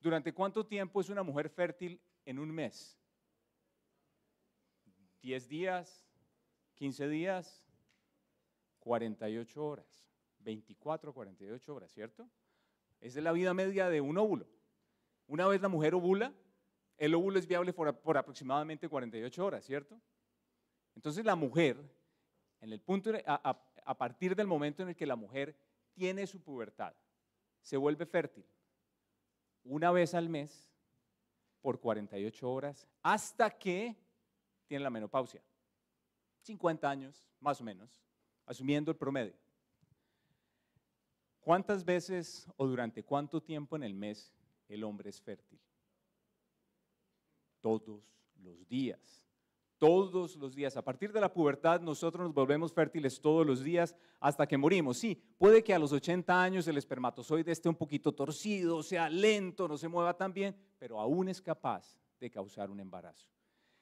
¿Durante cuánto tiempo es una mujer fértil en un mes? ¿Diez días? ¿15 días? 48 horas. 24 a 48 horas, ¿cierto? Esa es la vida media de un óvulo. Una vez la mujer ovula, el óvulo es viable por, aproximadamente 48 horas, ¿cierto? Entonces la mujer, en el punto, a partir del momento en el que la mujer tiene su pubertad, se vuelve fértil una vez al mes por 48 horas hasta que tiene la menopausia. 50 años, más o menos, asumiendo el promedio. ¿Cuántas veces o durante cuánto tiempo en el mes el hombre es fértil? Todos los días. Todos los días. A partir de la pubertad nosotros nos volvemos fértiles todos los días hasta que morimos. Sí, puede que a los 80 años el espermatozoide esté un poquito torcido, sea lento, no se mueva tan bien, pero aún es capaz de causar un embarazo.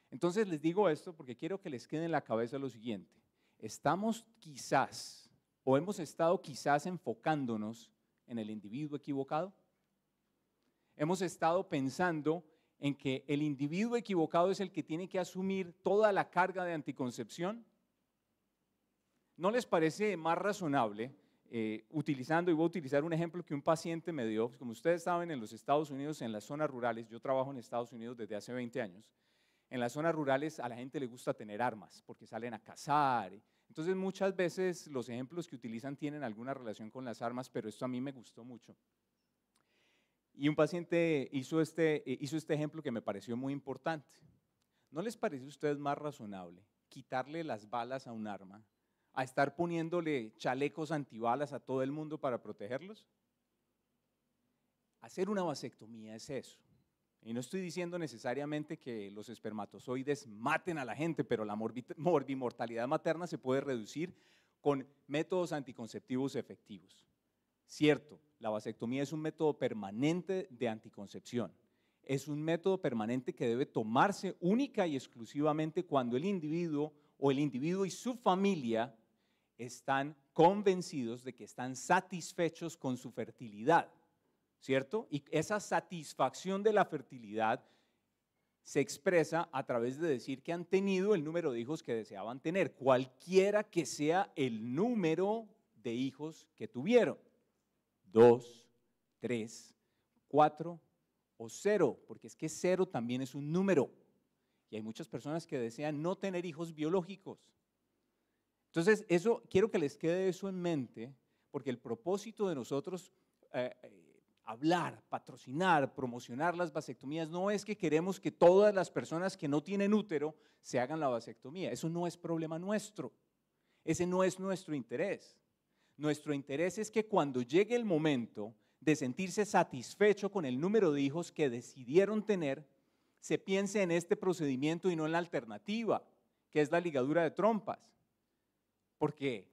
Entonces les digo esto porque quiero que les quede en la cabeza lo siguiente. Estamos quizás ¿O hemos estado quizás enfocándonos en el individuo equivocado? Hemos estado pensando en que el individuo equivocado es el que tiene que asumir toda la carga de anticoncepción. ¿No les parece más razonable, eh, utilizando, y voy a utilizar un ejemplo que un paciente me dio, como ustedes saben, en los Estados Unidos, en las zonas rurales, yo trabajo en Estados Unidos desde hace 20 años, en las zonas rurales a la gente le gusta tener armas, porque salen a cazar, entonces muchas veces los ejemplos que utilizan tienen alguna relación con las armas, pero esto a mí me gustó mucho. Y un paciente hizo este, eh, hizo este ejemplo que me pareció muy importante. ¿No les parece a ustedes más razonable quitarle las balas a un arma a estar poniéndole chalecos antibalas a todo el mundo para protegerlos? Hacer una vasectomía es eso. Y no estoy diciendo necesariamente que los espermatozoides maten a la gente, pero la morbimortalidad materna se puede reducir con métodos anticonceptivos efectivos. Cierto, la vasectomía es un método permanente de anticoncepción. Es un método permanente que debe tomarse única y exclusivamente cuando el individuo o el individuo y su familia están convencidos de que están satisfechos con su fertilidad. ¿cierto? Y esa satisfacción de la fertilidad se expresa a través de decir que han tenido el número de hijos que deseaban tener, cualquiera que sea el número de hijos que tuvieron. Dos, tres, cuatro o cero, porque es que cero también es un número. Y hay muchas personas que desean no tener hijos biológicos. Entonces, eso quiero que les quede eso en mente, porque el propósito de nosotros eh, eh, hablar, patrocinar, promocionar las vasectomías. No es que queremos que todas las personas que no tienen útero se hagan la vasectomía. Eso no es problema nuestro. Ese no es nuestro interés. Nuestro interés es que cuando llegue el momento de sentirse satisfecho con el número de hijos que decidieron tener, se piense en este procedimiento y no en la alternativa, que es la ligadura de trompas. Porque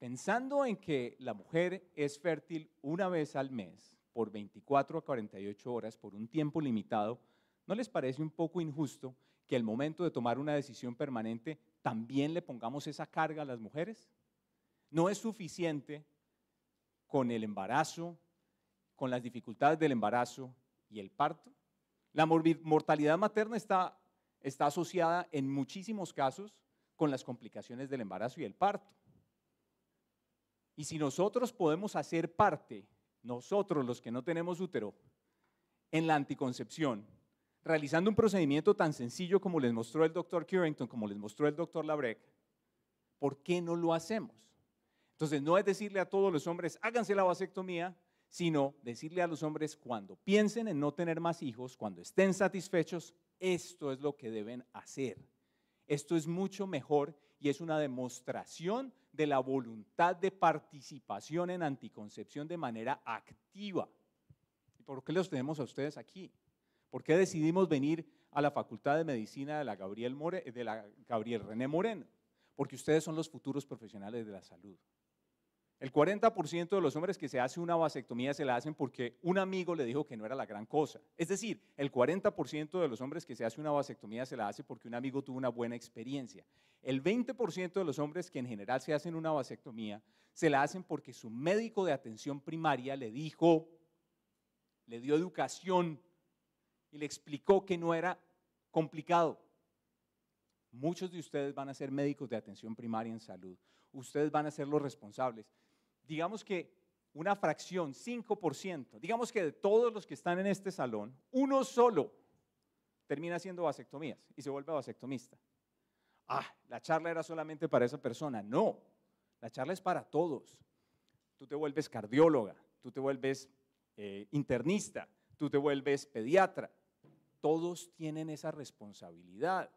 pensando en que la mujer es fértil una vez al mes, por 24 a 48 horas por un tiempo limitado, ¿no les parece un poco injusto que al momento de tomar una decisión permanente también le pongamos esa carga a las mujeres? No es suficiente con el embarazo, con las dificultades del embarazo y el parto. La mortalidad materna está, está asociada en muchísimos casos con las complicaciones del embarazo y el parto. Y si nosotros podemos hacer parte nosotros los que no tenemos útero, en la anticoncepción, realizando un procedimiento tan sencillo como les mostró el doctor Currington, como les mostró el doctor Labrec, ¿por qué no lo hacemos? Entonces, no es decirle a todos los hombres, háganse la vasectomía, sino decirle a los hombres, cuando piensen en no tener más hijos, cuando estén satisfechos, esto es lo que deben hacer. Esto es mucho mejor y es una demostración de la voluntad de participación en anticoncepción de manera activa. ¿Y por qué los tenemos a ustedes aquí? ¿Por qué decidimos venir a la Facultad de Medicina de la Gabriel, de la Gabriel René Moreno? Porque ustedes son los futuros profesionales de la salud. El 40% de los hombres que se hace una vasectomía se la hacen porque un amigo le dijo que no era la gran cosa. Es decir, el 40% de los hombres que se hace una vasectomía se la hace porque un amigo tuvo una buena experiencia. El 20% de los hombres que en general se hacen una vasectomía se la hacen porque su médico de atención primaria le dijo, le dio educación y le explicó que no era complicado. Muchos de ustedes van a ser médicos de atención primaria en salud. Ustedes van a ser los responsables digamos que una fracción, 5%, digamos que de todos los que están en este salón, uno solo termina haciendo vasectomías y se vuelve vasectomista. Ah, la charla era solamente para esa persona. No, la charla es para todos. Tú te vuelves cardióloga, tú te vuelves eh, internista, tú te vuelves pediatra. Todos tienen esa responsabilidad.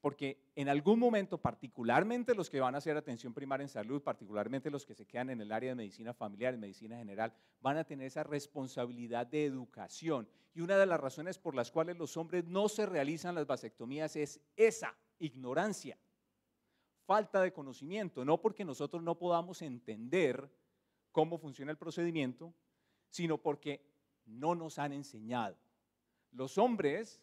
Porque en algún momento, particularmente los que van a hacer atención primaria en salud, particularmente los que se quedan en el área de medicina familiar, y medicina general, van a tener esa responsabilidad de educación. Y una de las razones por las cuales los hombres no se realizan las vasectomías es esa ignorancia, falta de conocimiento, no porque nosotros no podamos entender cómo funciona el procedimiento, sino porque no nos han enseñado. Los hombres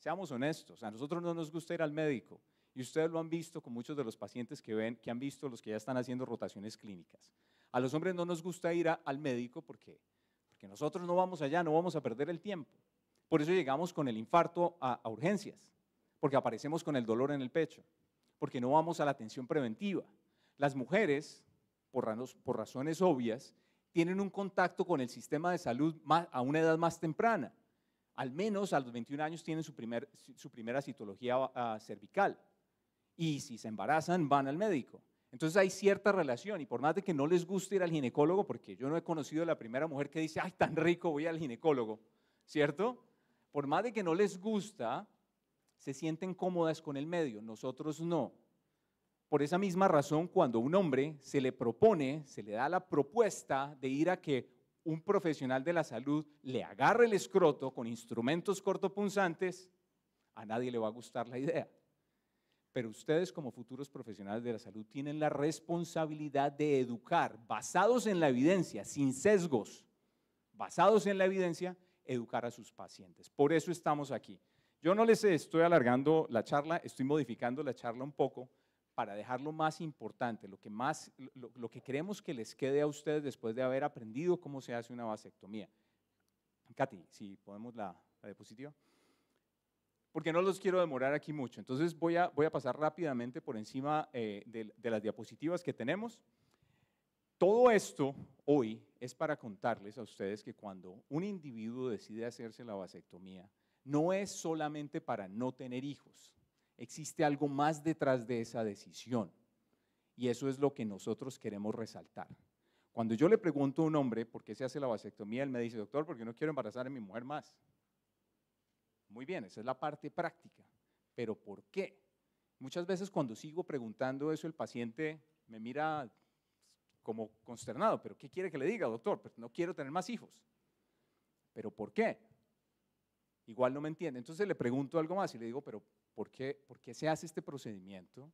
Seamos honestos, a nosotros no nos gusta ir al médico y ustedes lo han visto con muchos de los pacientes que ven, que han visto los que ya están haciendo rotaciones clínicas. A los hombres no nos gusta ir al médico porque, porque nosotros no vamos allá, no vamos a perder el tiempo. Por eso llegamos con el infarto a, urgencias, porque aparecemos con el dolor en el pecho, porque no vamos a la atención preventiva. Las mujeres, por, razones obvias, tienen un contacto con el sistema de salud a una edad más temprana al menos a los 21 años tienen su, su primera citología ah, cervical. Y si se embarazan, van al médico. Entonces hay cierta relación y por más de que no les guste ir al ginecólogo, porque yo no he conocido a la primera mujer que dice, ay, tan rico, voy al ginecólogo, ¿cierto? Por más de que no les gusta, se sienten cómodas con el medio, nosotros no. Por esa misma razón, cuando un hombre se le propone, se le da la propuesta de ir a que un profesional de la salud le agarre el escroto con instrumentos cortopunzantes, a nadie le va a gustar la idea. Pero ustedes como futuros profesionales de la salud tienen la responsabilidad de educar, basados en la evidencia, sin sesgos, basados en la evidencia, educar a sus pacientes. Por eso estamos aquí. Yo no les estoy alargando la charla, estoy modificando la charla un poco para dejar lo más importante, lo que, más, lo, que queremos que les quede a ustedes después de haber aprendido cómo se hace una vasectomía. Katy, si podemos la, diapositiva. Porque no los quiero demorar aquí mucho. Entonces voy a, voy a pasar rápidamente por encima eh, de, de las diapositivas que tenemos. Todo esto hoy es para contarles a ustedes que cuando un individuo decide hacerse la vasectomía, no es solamente para no tener hijos, existe algo más detrás de esa decisión. Y eso es lo que nosotros queremos resaltar. Cuando yo le pregunto a un hombre por qué se hace la vasectomía, él me dice, doctor, porque no quiero embarazar a mi mujer más. Muy bien, esa es la parte práctica. Pero ¿por qué? Muchas veces cuando sigo preguntando eso, el paciente me mira como consternado, pero ¿qué quiere que le diga, doctor? Pues no quiero tener más hijos. ¿Pero por qué? Igual no me entiende. Entonces le pregunto algo más y le digo, pero ¿Por qué, ¿Por qué se hace este procedimiento?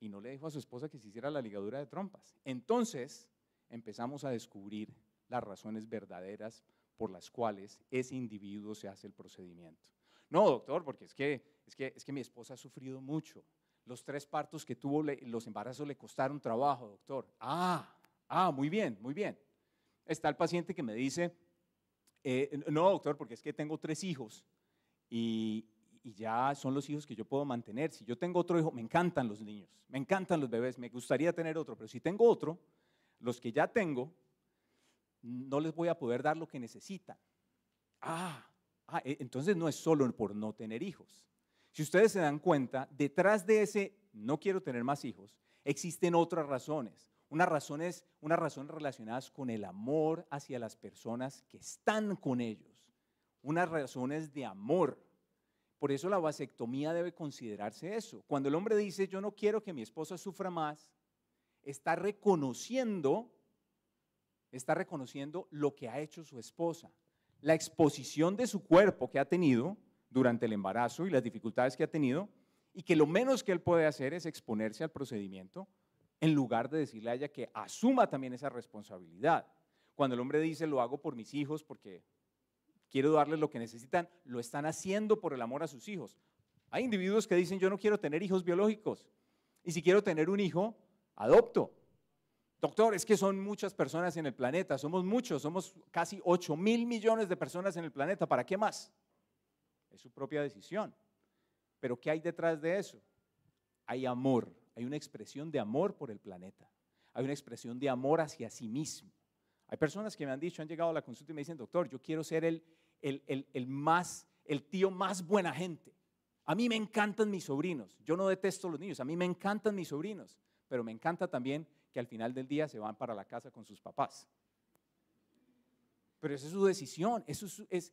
Y no le dijo a su esposa que se hiciera la ligadura de trompas. Entonces empezamos a descubrir las razones verdaderas por las cuales ese individuo se hace el procedimiento. No, doctor, porque es que, es que, es que mi esposa ha sufrido mucho. Los tres partos que tuvo, los embarazos le costaron trabajo, doctor. Ah, ah, muy bien, muy bien. Está el paciente que me dice, eh, no, doctor, porque es que tengo tres hijos y, y ya son los hijos que yo puedo mantener. Si yo tengo otro hijo, me encantan los niños, me encantan los bebés, me gustaría tener otro, pero si tengo otro, los que ya tengo, no les voy a poder dar lo que necesitan. Ah, ah e, entonces no es solo por no tener hijos. Si ustedes se dan cuenta, detrás de ese no quiero tener más hijos, existen otras razones. razones, unas razones relacionadas con el amor hacia las personas que están con ellos. Unas razones de amor por eso la vasectomía debe considerarse eso. Cuando el hombre dice, yo no quiero que mi esposa sufra más, está reconociendo, está reconociendo lo que ha hecho su esposa, la exposición de su cuerpo que ha tenido durante el embarazo y las dificultades que ha tenido, y que lo menos que él puede hacer es exponerse al procedimiento en lugar de decirle a ella que asuma también esa responsabilidad. Cuando el hombre dice, lo hago por mis hijos porque quiero darles lo que necesitan, lo están haciendo por el amor a sus hijos. Hay individuos que dicen, yo no quiero tener hijos biológicos, y si quiero tener un hijo, adopto. Doctor, es que son muchas personas en el planeta, somos muchos, somos casi 8 mil millones de personas en el planeta, ¿para qué más? Es su propia decisión. Pero ¿qué hay detrás de eso? Hay amor, hay una expresión de amor por el planeta, hay una expresión de amor hacia sí mismo. Hay personas que me han dicho, han llegado a la consulta y me dicen, doctor, yo quiero ser el, el, el, más, el tío más buena gente. A mí me encantan mis sobrinos. Yo no detesto los niños, a mí me encantan mis sobrinos, pero me encanta también que al final del día se van para la casa con sus papás. Pero esa es su decisión. Eso es,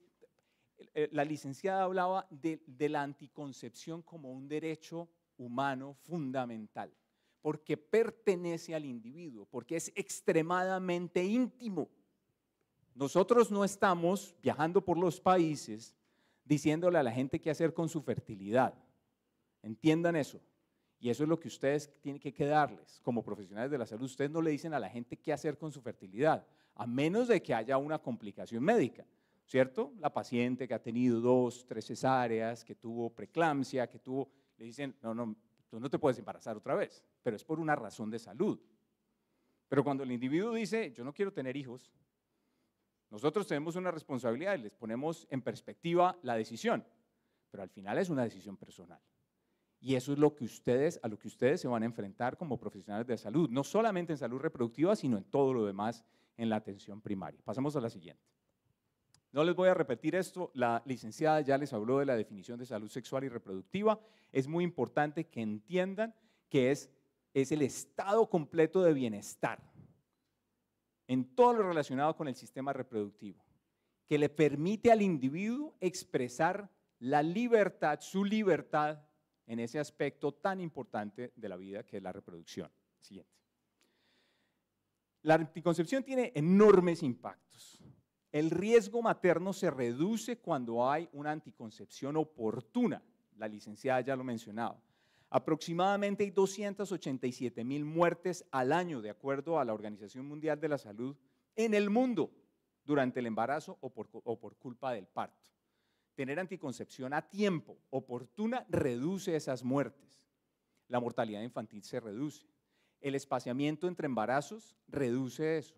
eh, la licenciada hablaba de la anticoncepción como un derecho humano fundamental porque pertenece al individuo, porque es extremadamente íntimo. Nosotros no estamos viajando por los países diciéndole a la gente qué hacer con su fertilidad. Entiendan eso. Y eso es lo que ustedes tienen que quedarles. Como profesionales de la salud, ustedes no le dicen a la gente qué hacer con su fertilidad, a menos de que haya una complicación médica. ¿Cierto? La paciente que ha tenido dos, tres cesáreas, que tuvo preeclampsia, que tuvo, le dicen, no, no, tú no te puedes embarazar otra vez pero es por una razón de salud. Pero cuando el individuo dice, yo no quiero tener hijos, nosotros tenemos una responsabilidad y les ponemos en perspectiva la decisión, pero al final es una decisión personal. Y eso es lo que ustedes, a lo que ustedes se van a enfrentar como profesionales de salud, no solamente en salud reproductiva, sino en todo lo demás en la atención primaria. Pasamos a la siguiente. No les voy a repetir esto, la licenciada ya les habló de la definición de salud sexual y reproductiva. Es muy importante que entiendan que es es el estado completo de bienestar en todo lo relacionado con el sistema reproductivo, que le permite al individuo expresar la libertad, su libertad en ese aspecto tan importante de la vida que es la reproducción. Siguiente. La anticoncepción tiene enormes impactos. El riesgo materno se reduce cuando hay una anticoncepción oportuna. La licenciada ya lo mencionaba. Aproximadamente hay 287 mil muertes al año, de acuerdo a la Organización Mundial de la Salud, en el mundo durante el embarazo o por, culpa del parto. Tener anticoncepción a tiempo oportuna reduce esas muertes. La mortalidad infantil se reduce. El espaciamiento entre embarazos reduce eso.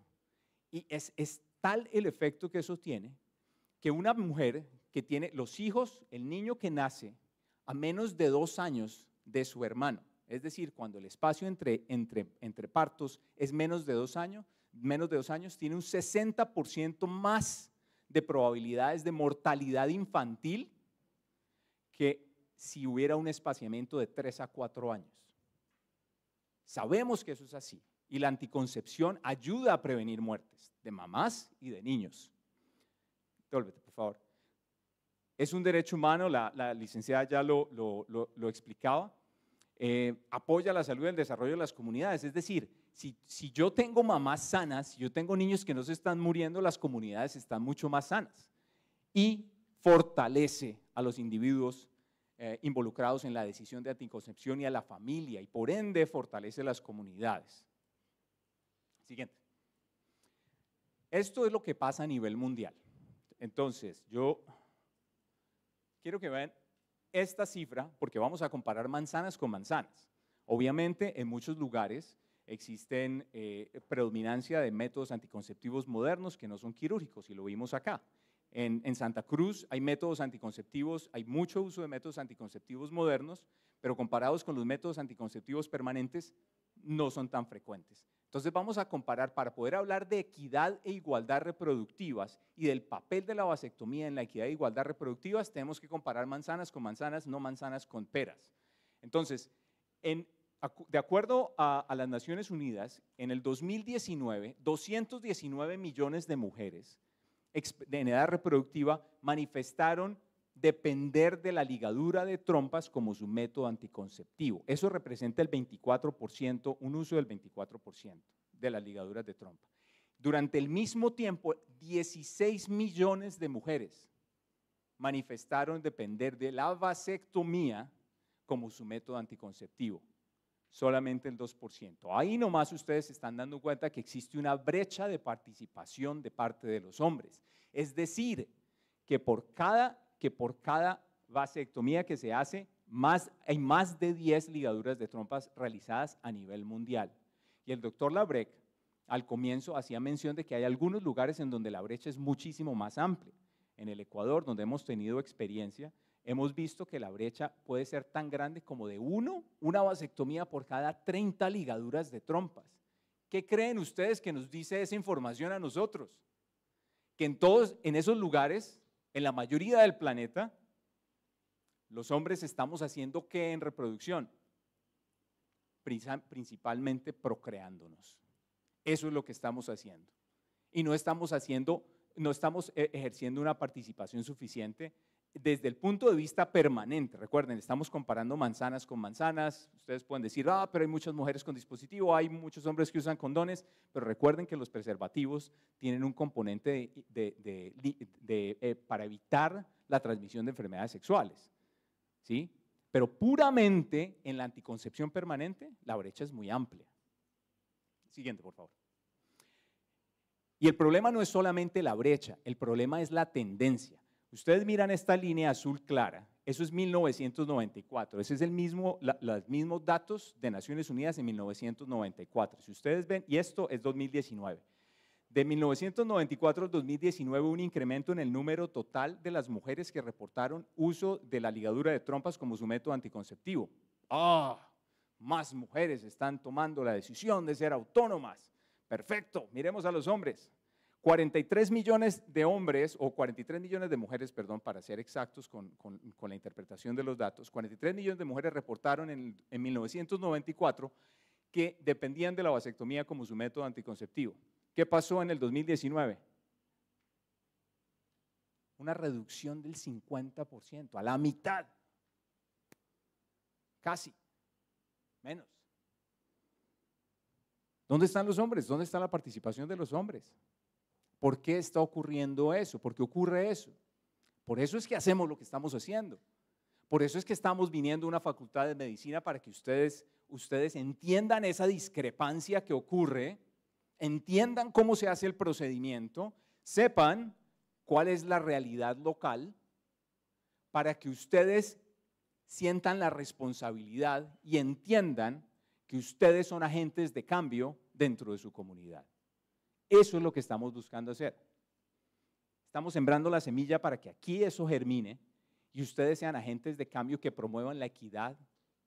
Y es, es tal el efecto que eso tiene que una mujer que tiene los hijos, el niño que nace, a menos de dos años, de su hermano. Es decir, cuando el espacio entre, entre, partos es menos de dos años, menos de dos años tiene un 60% más de probabilidades de mortalidad infantil que si hubiera un espaciamiento de tres a cuatro años. Sabemos que eso es así y la anticoncepción ayuda a prevenir muertes de mamás y de niños. por favor. Es un derecho humano, la, licenciada ya lo, explicaba. Eh, apoya la salud y el desarrollo de las comunidades. Es decir, si, yo tengo mamás sanas, si yo tengo niños que no se están muriendo, las comunidades están mucho más sanas. Y fortalece a los individuos eh, involucrados en la decisión de anticoncepción y a la familia, y por ende fortalece las comunidades. Siguiente. Esto es lo que pasa a nivel mundial. Entonces, yo quiero que vean esta cifra porque vamos a comparar manzanas con manzanas. Obviamente, en muchos lugares existen eh, predominancia de métodos anticonceptivos modernos que no son quirúrgicos, y lo vimos acá. en, Santa Cruz hay métodos anticonceptivos, hay mucho uso de métodos anticonceptivos modernos, pero comparados con los métodos anticonceptivos permanentes, no son tan frecuentes. Entonces vamos a comparar para poder hablar de equidad e igualdad reproductivas y del papel de la vasectomía en la equidad e igualdad reproductivas, tenemos que comparar manzanas con manzanas, no manzanas con peras. Entonces, de acuerdo a, a, las Naciones Unidas, en el 2019, 219 millones de mujeres en edad reproductiva manifestaron depender de la ligadura de trompas como su método anticonceptivo. Eso representa el 24%, un uso del 24% de la ligaduras de trompa. Durante el mismo tiempo, 16 millones de mujeres manifestaron depender de la vasectomía como su método anticonceptivo. Solamente el 2%. Ahí nomás ustedes se están dando cuenta que existe una brecha de participación de parte de los hombres. Es decir, que por cada que por cada vasectomía que se hace, más, hay más de 10 ligaduras de trompas realizadas a nivel mundial. Y el doctor Labrec al comienzo hacía mención de que hay algunos lugares en donde la brecha es muchísimo más amplia. En el Ecuador, donde hemos tenido experiencia, hemos visto que la brecha puede ser tan grande como de uno, una vasectomía por cada 30 ligaduras de trompas. ¿Qué creen ustedes que nos dice esa información a nosotros? Que en todos, en esos lugares, en la mayoría del planeta, los hombres estamos haciendo qué en reproducción? Principalmente procreándonos. Eso es lo que estamos haciendo. Y no estamos haciendo, no estamos eh, ejerciendo una participación suficiente desde el punto de vista permanente. Recuerden, estamos comparando manzanas con manzanas. Ustedes pueden decir, ah, pero hay muchas mujeres con dispositivo, hay muchos hombres que usan condones, pero recuerden que los preservativos tienen un componente de, eh, para evitar la transmisión de enfermedades sexuales. ¿sí? Pero puramente en la anticoncepción permanente, la brecha es muy amplia. Siguiente, por favor. Y el problema no es solamente la brecha, el problema es la tendencia. Ustedes miran esta línea azul clara, eso es 1994, ese es el mismo, los mismos datos de Naciones Unidas en 1994. Si ustedes ven, y esto es 2019. De 1994 al 2019 un incremento en el número total de las mujeres que reportaron uso de la ligadura de trompas como su método anticonceptivo. ¡Ah! Más mujeres están tomando la decisión de ser autónomas. Perfecto, miremos a los hombres. 43 millones de hombres, o 43 millones de mujeres, perdón, para ser exactos con, la interpretación de los datos, 43 millones de mujeres reportaron en, en 1994 que dependían de la vasectomía como su método anticonceptivo. ¿Qué pasó en el 2019? Una reducción del 50%, a la mitad, casi, menos. ¿Dónde están los hombres? ¿Dónde está la participación de los hombres? ¿Por qué está ocurriendo eso? ¿Por qué ocurre eso? Por eso es que hacemos lo que estamos haciendo. Por eso es que estamos viniendo a una facultad de medicina para que ustedes, ustedes entiendan esa discrepancia que ocurre, entiendan cómo se hace el procedimiento, sepan cuál es la realidad local, para que ustedes sientan la responsabilidad y entiendan que ustedes son agentes de cambio dentro de su comunidad. Eso es lo que estamos buscando hacer. Estamos sembrando la semilla para que aquí eso germine y ustedes sean agentes de cambio que promuevan la equidad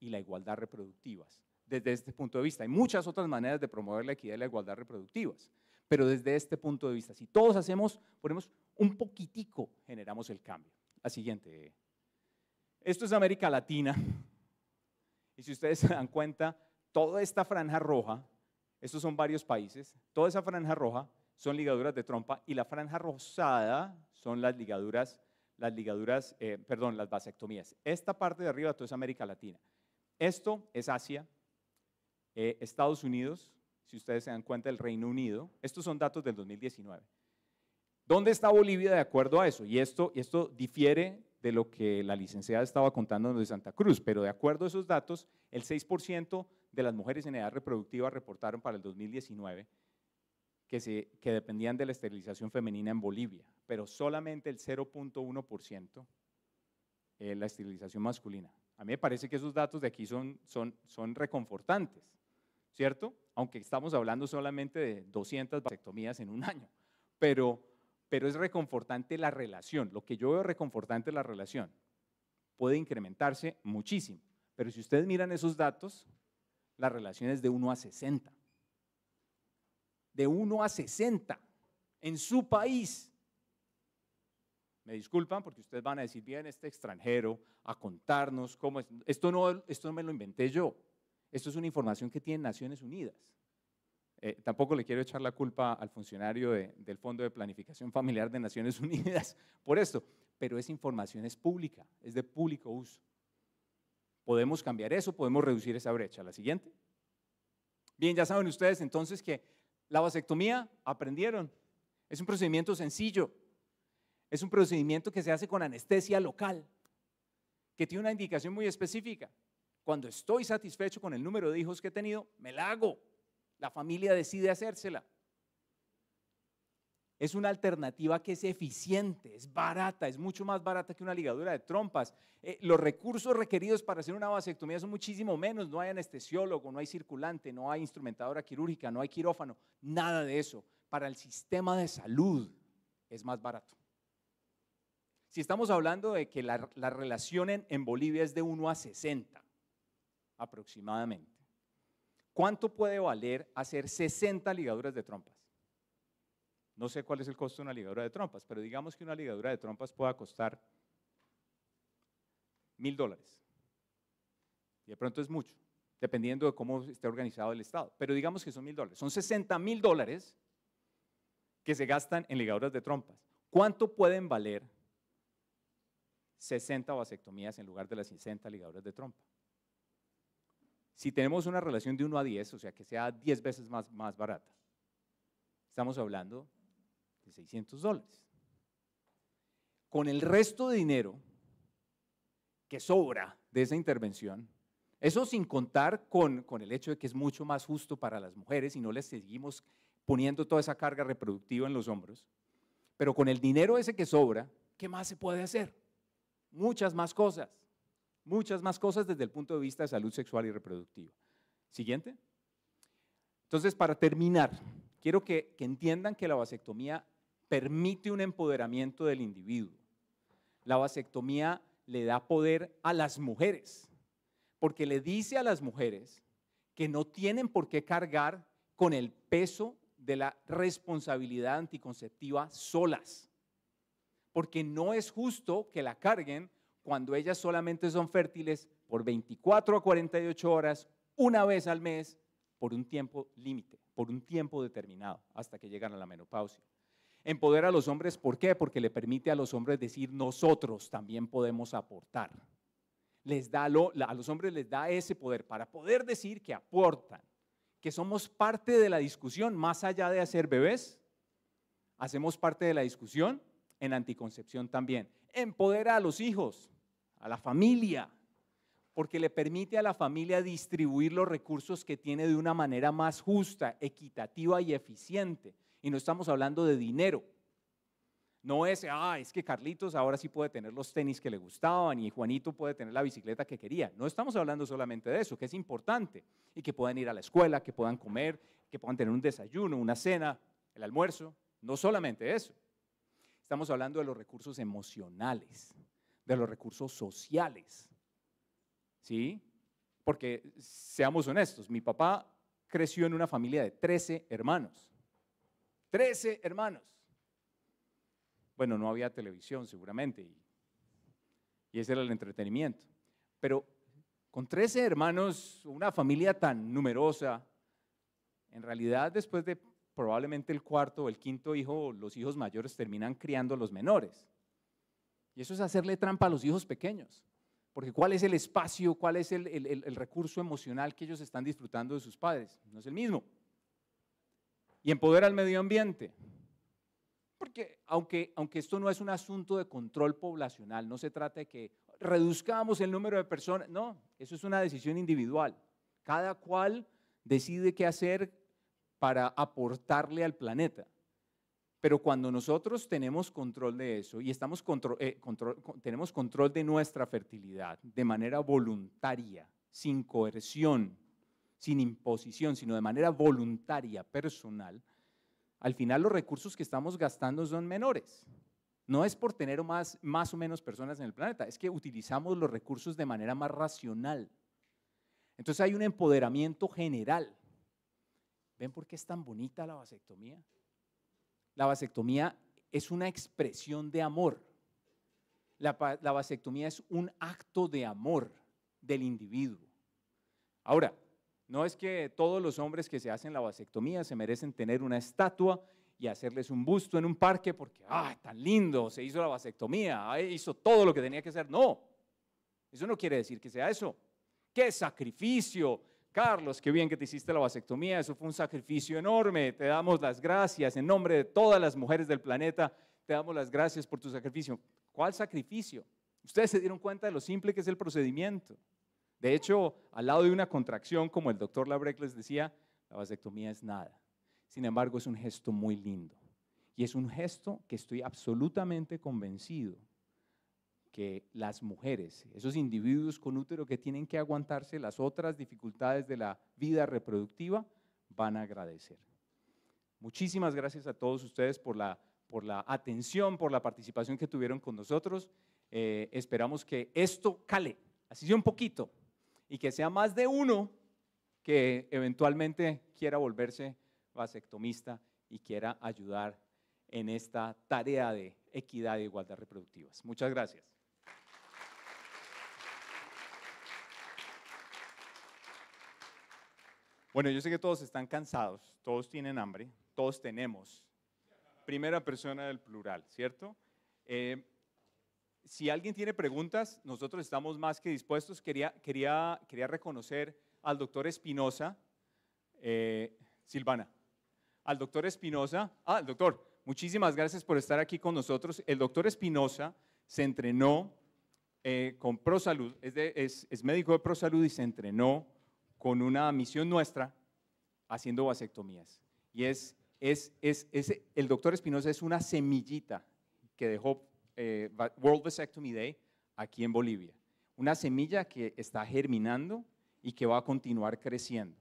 y la igualdad reproductivas. Desde este punto de vista, hay muchas otras maneras de promover la equidad y la igualdad reproductivas, pero desde este punto de vista, si todos hacemos, ponemos un poquitico, generamos el cambio. La siguiente. Esto es América Latina. Y si ustedes se dan cuenta, toda esta franja roja estos son varios países, toda esa franja roja son ligaduras de trompa y la franja rosada son las ligaduras, las ligaduras, eh, perdón, las vasectomías. Esta parte de arriba todo es América Latina. Esto es Asia, eh, Estados Unidos, si ustedes se dan cuenta, el Reino Unido. Estos son datos del 2019. ¿Dónde está Bolivia de acuerdo a eso? Y esto, y esto difiere de lo que la licenciada estaba contándonos de Santa Cruz, pero de acuerdo a esos datos, el 6% de las mujeres en edad reproductiva reportaron para el 2019 que, dependían de la esterilización femenina en Bolivia, pero solamente el 0.1% eh, la esterilización masculina. A mí me parece que esos datos de aquí son, reconfortantes, ¿cierto? Aunque estamos hablando solamente de 200 vasectomías en un año, pero, pero es reconfortante la relación. Lo que yo veo reconfortante es la relación. Puede incrementarse muchísimo, pero si ustedes miran esos datos, las relaciones de 1 a 60. De 1 a 60 en su país. Me disculpan porque ustedes van a decir, bien, este extranjero a contarnos cómo es. Esto no, esto me lo inventé yo. Esto es una información que tienen Naciones Unidas. Eh, tampoco le quiero echar la culpa al funcionario del Fondo de Planificación Familiar de Naciones Unidas por esto, pero esa información es pública, es de público uso. Podemos cambiar eso, podemos reducir esa brecha. La siguiente. Bien, ya saben ustedes entonces que la vasectomía, aprendieron, es un procedimiento sencillo. Es un procedimiento que se hace con anestesia local, que tiene una indicación muy específica. Cuando estoy satisfecho con el número de hijos que he tenido, me la hago. La familia decide hacérsela. Es una alternativa que es eficiente, es barata, es mucho más barata que una ligadura de trompas. Eh, los recursos requeridos para hacer una vasectomía son muchísimo menos. No hay anestesiólogo, no hay circulante, no hay instrumentadora quirúrgica, no hay quirófano, nada de eso. Para el sistema de salud es más barato. Si estamos hablando de que la, relación en, en Bolivia es de 1 a 60 aproximadamente, ¿cuánto puede valer hacer 60 ligaduras de trompas? No sé cuál es el costo de una ligadura de trompas, pero digamos que una ligadura de trompas pueda costar mil dólares. Y de pronto es mucho, dependiendo de cómo esté organizado el Estado. Pero digamos que son mil dólares. Son 60 mil dólares que se gastan en ligaduras de trompas. ¿Cuánto pueden valer 60 vasectomías en lugar de las 60 ligaduras de trompa? Si tenemos una relación de 1 a 10, o sea que sea 10 veces más, más barata, estamos hablando 600 dólares. Con el resto de dinero que sobra de esa intervención, eso sin contar con, con el hecho de que es mucho más justo para las mujeres y no les seguimos poniendo toda esa carga reproductiva en los hombros, pero con el dinero ese que sobra, ¿qué más se puede hacer? Muchas más cosas, muchas más cosas desde el punto de vista de salud sexual y reproductiva. Siguiente. Entonces, para terminar, quiero que, que, entiendan que la vasectomía permite un empoderamiento del individuo. La vasectomía le da poder a las mujeres, porque le dice a las mujeres que no tienen por qué cargar con el peso de la responsabilidad anticonceptiva solas, porque no es justo que la carguen cuando ellas solamente son fértiles por 24 a 48 horas, una vez al mes, por un tiempo límite, por un tiempo determinado, hasta que llegan a la menopausia. Empodera a los hombres, ¿por qué? Porque le permite a los hombres decir nosotros también podemos aportar. Les da a los hombres les da ese poder para poder decir que aportan, que somos parte de la discusión, más allá de hacer bebés, hacemos parte de la discusión en anticoncepción también. Empodera a los hijos, a la familia, porque le permite a la familia distribuir los recursos que tiene de una manera más justa, equitativa y eficiente. Y no estamos hablando de dinero. No es, ah, es que Carlitos ahora sí puede tener los tenis que le gustaban y Juanito puede tener la bicicleta que quería. No estamos hablando solamente de eso, que es importante. Y que puedan ir a la escuela, que puedan comer, que puedan tener un desayuno, una cena, el almuerzo. No solamente eso. Estamos hablando de los recursos emocionales, de los recursos sociales. ¿Sí? Porque seamos honestos, mi papá creció en una familia de 13 hermanos. Trece hermanos. Bueno, no había televisión seguramente y, ese era el entretenimiento. Pero con 13 hermanos, una familia tan numerosa, en realidad después de probablemente el cuarto o el quinto hijo, los hijos mayores terminan criando a los menores. Y eso es hacerle trampa a los hijos pequeños, porque ¿cuál es el espacio, cuál es el recurso emocional que ellos están disfrutando de sus padres? No es el mismo y empodera al medio ambiente. Porque aunque, aunque esto no es un asunto de control poblacional, no se trata de que reduzcamos el número de personas, no, eso es una decisión individual. Cada cual decide qué hacer para aportarle al planeta. Pero cuando nosotros tenemos control de eso y estamos eh, tenemos control de nuestra fertilidad de manera voluntaria, sin coerción, sin imposición, sino de manera voluntaria, personal, al final los recursos que estamos gastando son menores. No es por tener más, más o menos personas en el planeta, es que utilizamos los recursos de manera más racional. Entonces hay un empoderamiento general. ¿Ven por qué es tan bonita la vasectomía? La vasectomía es una expresión de amor. La, la vasectomía es un acto de amor del individuo. Ahora, no es que todos los hombres que se hacen la vasectomía se merecen tener una estatua y hacerles un busto en un parque porque, ah, tan lindo, se hizo la vasectomía, ah, hizo todo lo que tenía que hacer. No, eso no quiere decir que sea eso. ¡Qué sacrificio! Carlos, qué bien que te hiciste la vasectomía, eso fue un sacrificio enorme. Te damos las gracias en nombre de todas las mujeres del planeta, te damos las gracias por tu sacrificio. ¿Cuál sacrificio? Ustedes se dieron cuenta de lo simple que es el procedimiento. De hecho, al lado de una contracción, como el doctor Labrec les decía, la vasectomía es nada. Sin embargo, es un gesto muy lindo. Y es un gesto que estoy absolutamente convencido que las mujeres, esos individuos con útero que tienen que aguantarse las otras dificultades de la vida reproductiva, van a agradecer. Muchísimas gracias a todos ustedes por la, por la atención, por la participación que tuvieron con nosotros. Eh, esperamos que esto cale, así sea un poquito, y que sea más de uno que eventualmente quiera volverse vasectomista y quiera ayudar en esta tarea de equidad e igualdad reproductivas. Muchas gracias. Bueno, yo sé que todos están cansados, todos tienen hambre, todos tenemos. Primera persona del plural, ¿cierto? Eh, si alguien tiene preguntas, nosotros estamos más que dispuestos. Quería, quería, quería reconocer al doctor Espinosa, eh, Silvana, al doctor Espinosa, ah, al doctor, muchísimas gracias por estar aquí con nosotros. El doctor Espinosa se entrenó eh, con ProSalud, es, médico de ProSalud y se entrenó con una misión nuestra haciendo vasectomías. Y es, es, es, es el doctor Espinosa es una semillita que dejó eh, World Vasectomy Day aquí en Bolivia. Una semilla que está germinando y que va a continuar creciendo.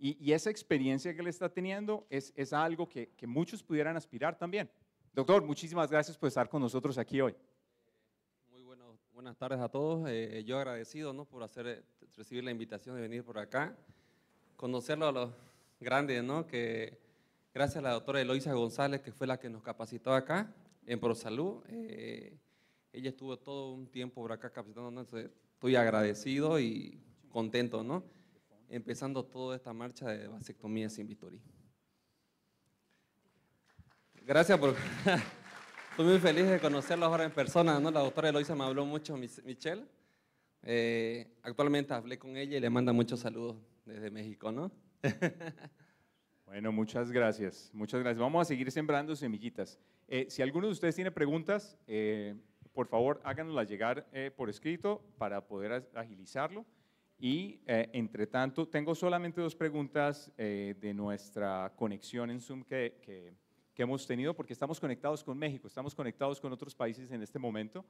Y, esa experiencia que él está teniendo es, es algo que, muchos pudieran aspirar también. Doctor, muchísimas gracias por estar con nosotros aquí hoy. Muy buenas tardes a todos. Eh, eh, yo agradecido ¿no? por hacer, recibir la invitación de venir por acá, conocerlo a los grandes, que gracias a la doctora Eloisa González, que fue la que nos capacitó acá, en ProSalud. Eh, ella estuvo todo un tiempo por acá capacitándonos, entonces estoy agradecido y contento, ¿no? Empezando toda esta marcha de vasectomía sin bisturí. Gracias por... estoy muy feliz de conocerla ahora en persona, ¿no? La doctora Eloisa me habló mucho, Michelle. Eh, actualmente hablé con ella y le manda muchos saludos desde México, ¿no? bueno, muchas gracias, muchas gracias. Vamos a seguir sembrando semillitas. Eh, si alguno de ustedes tiene preguntas, eh, por favor háganoslas llegar eh, por escrito para poder agilizarlo. Y entre tanto, tengo solamente dos preguntas de nuestra conexión en Zoom que, que, que, hemos tenido, porque estamos conectados con México, estamos conectados con otros países en este momento,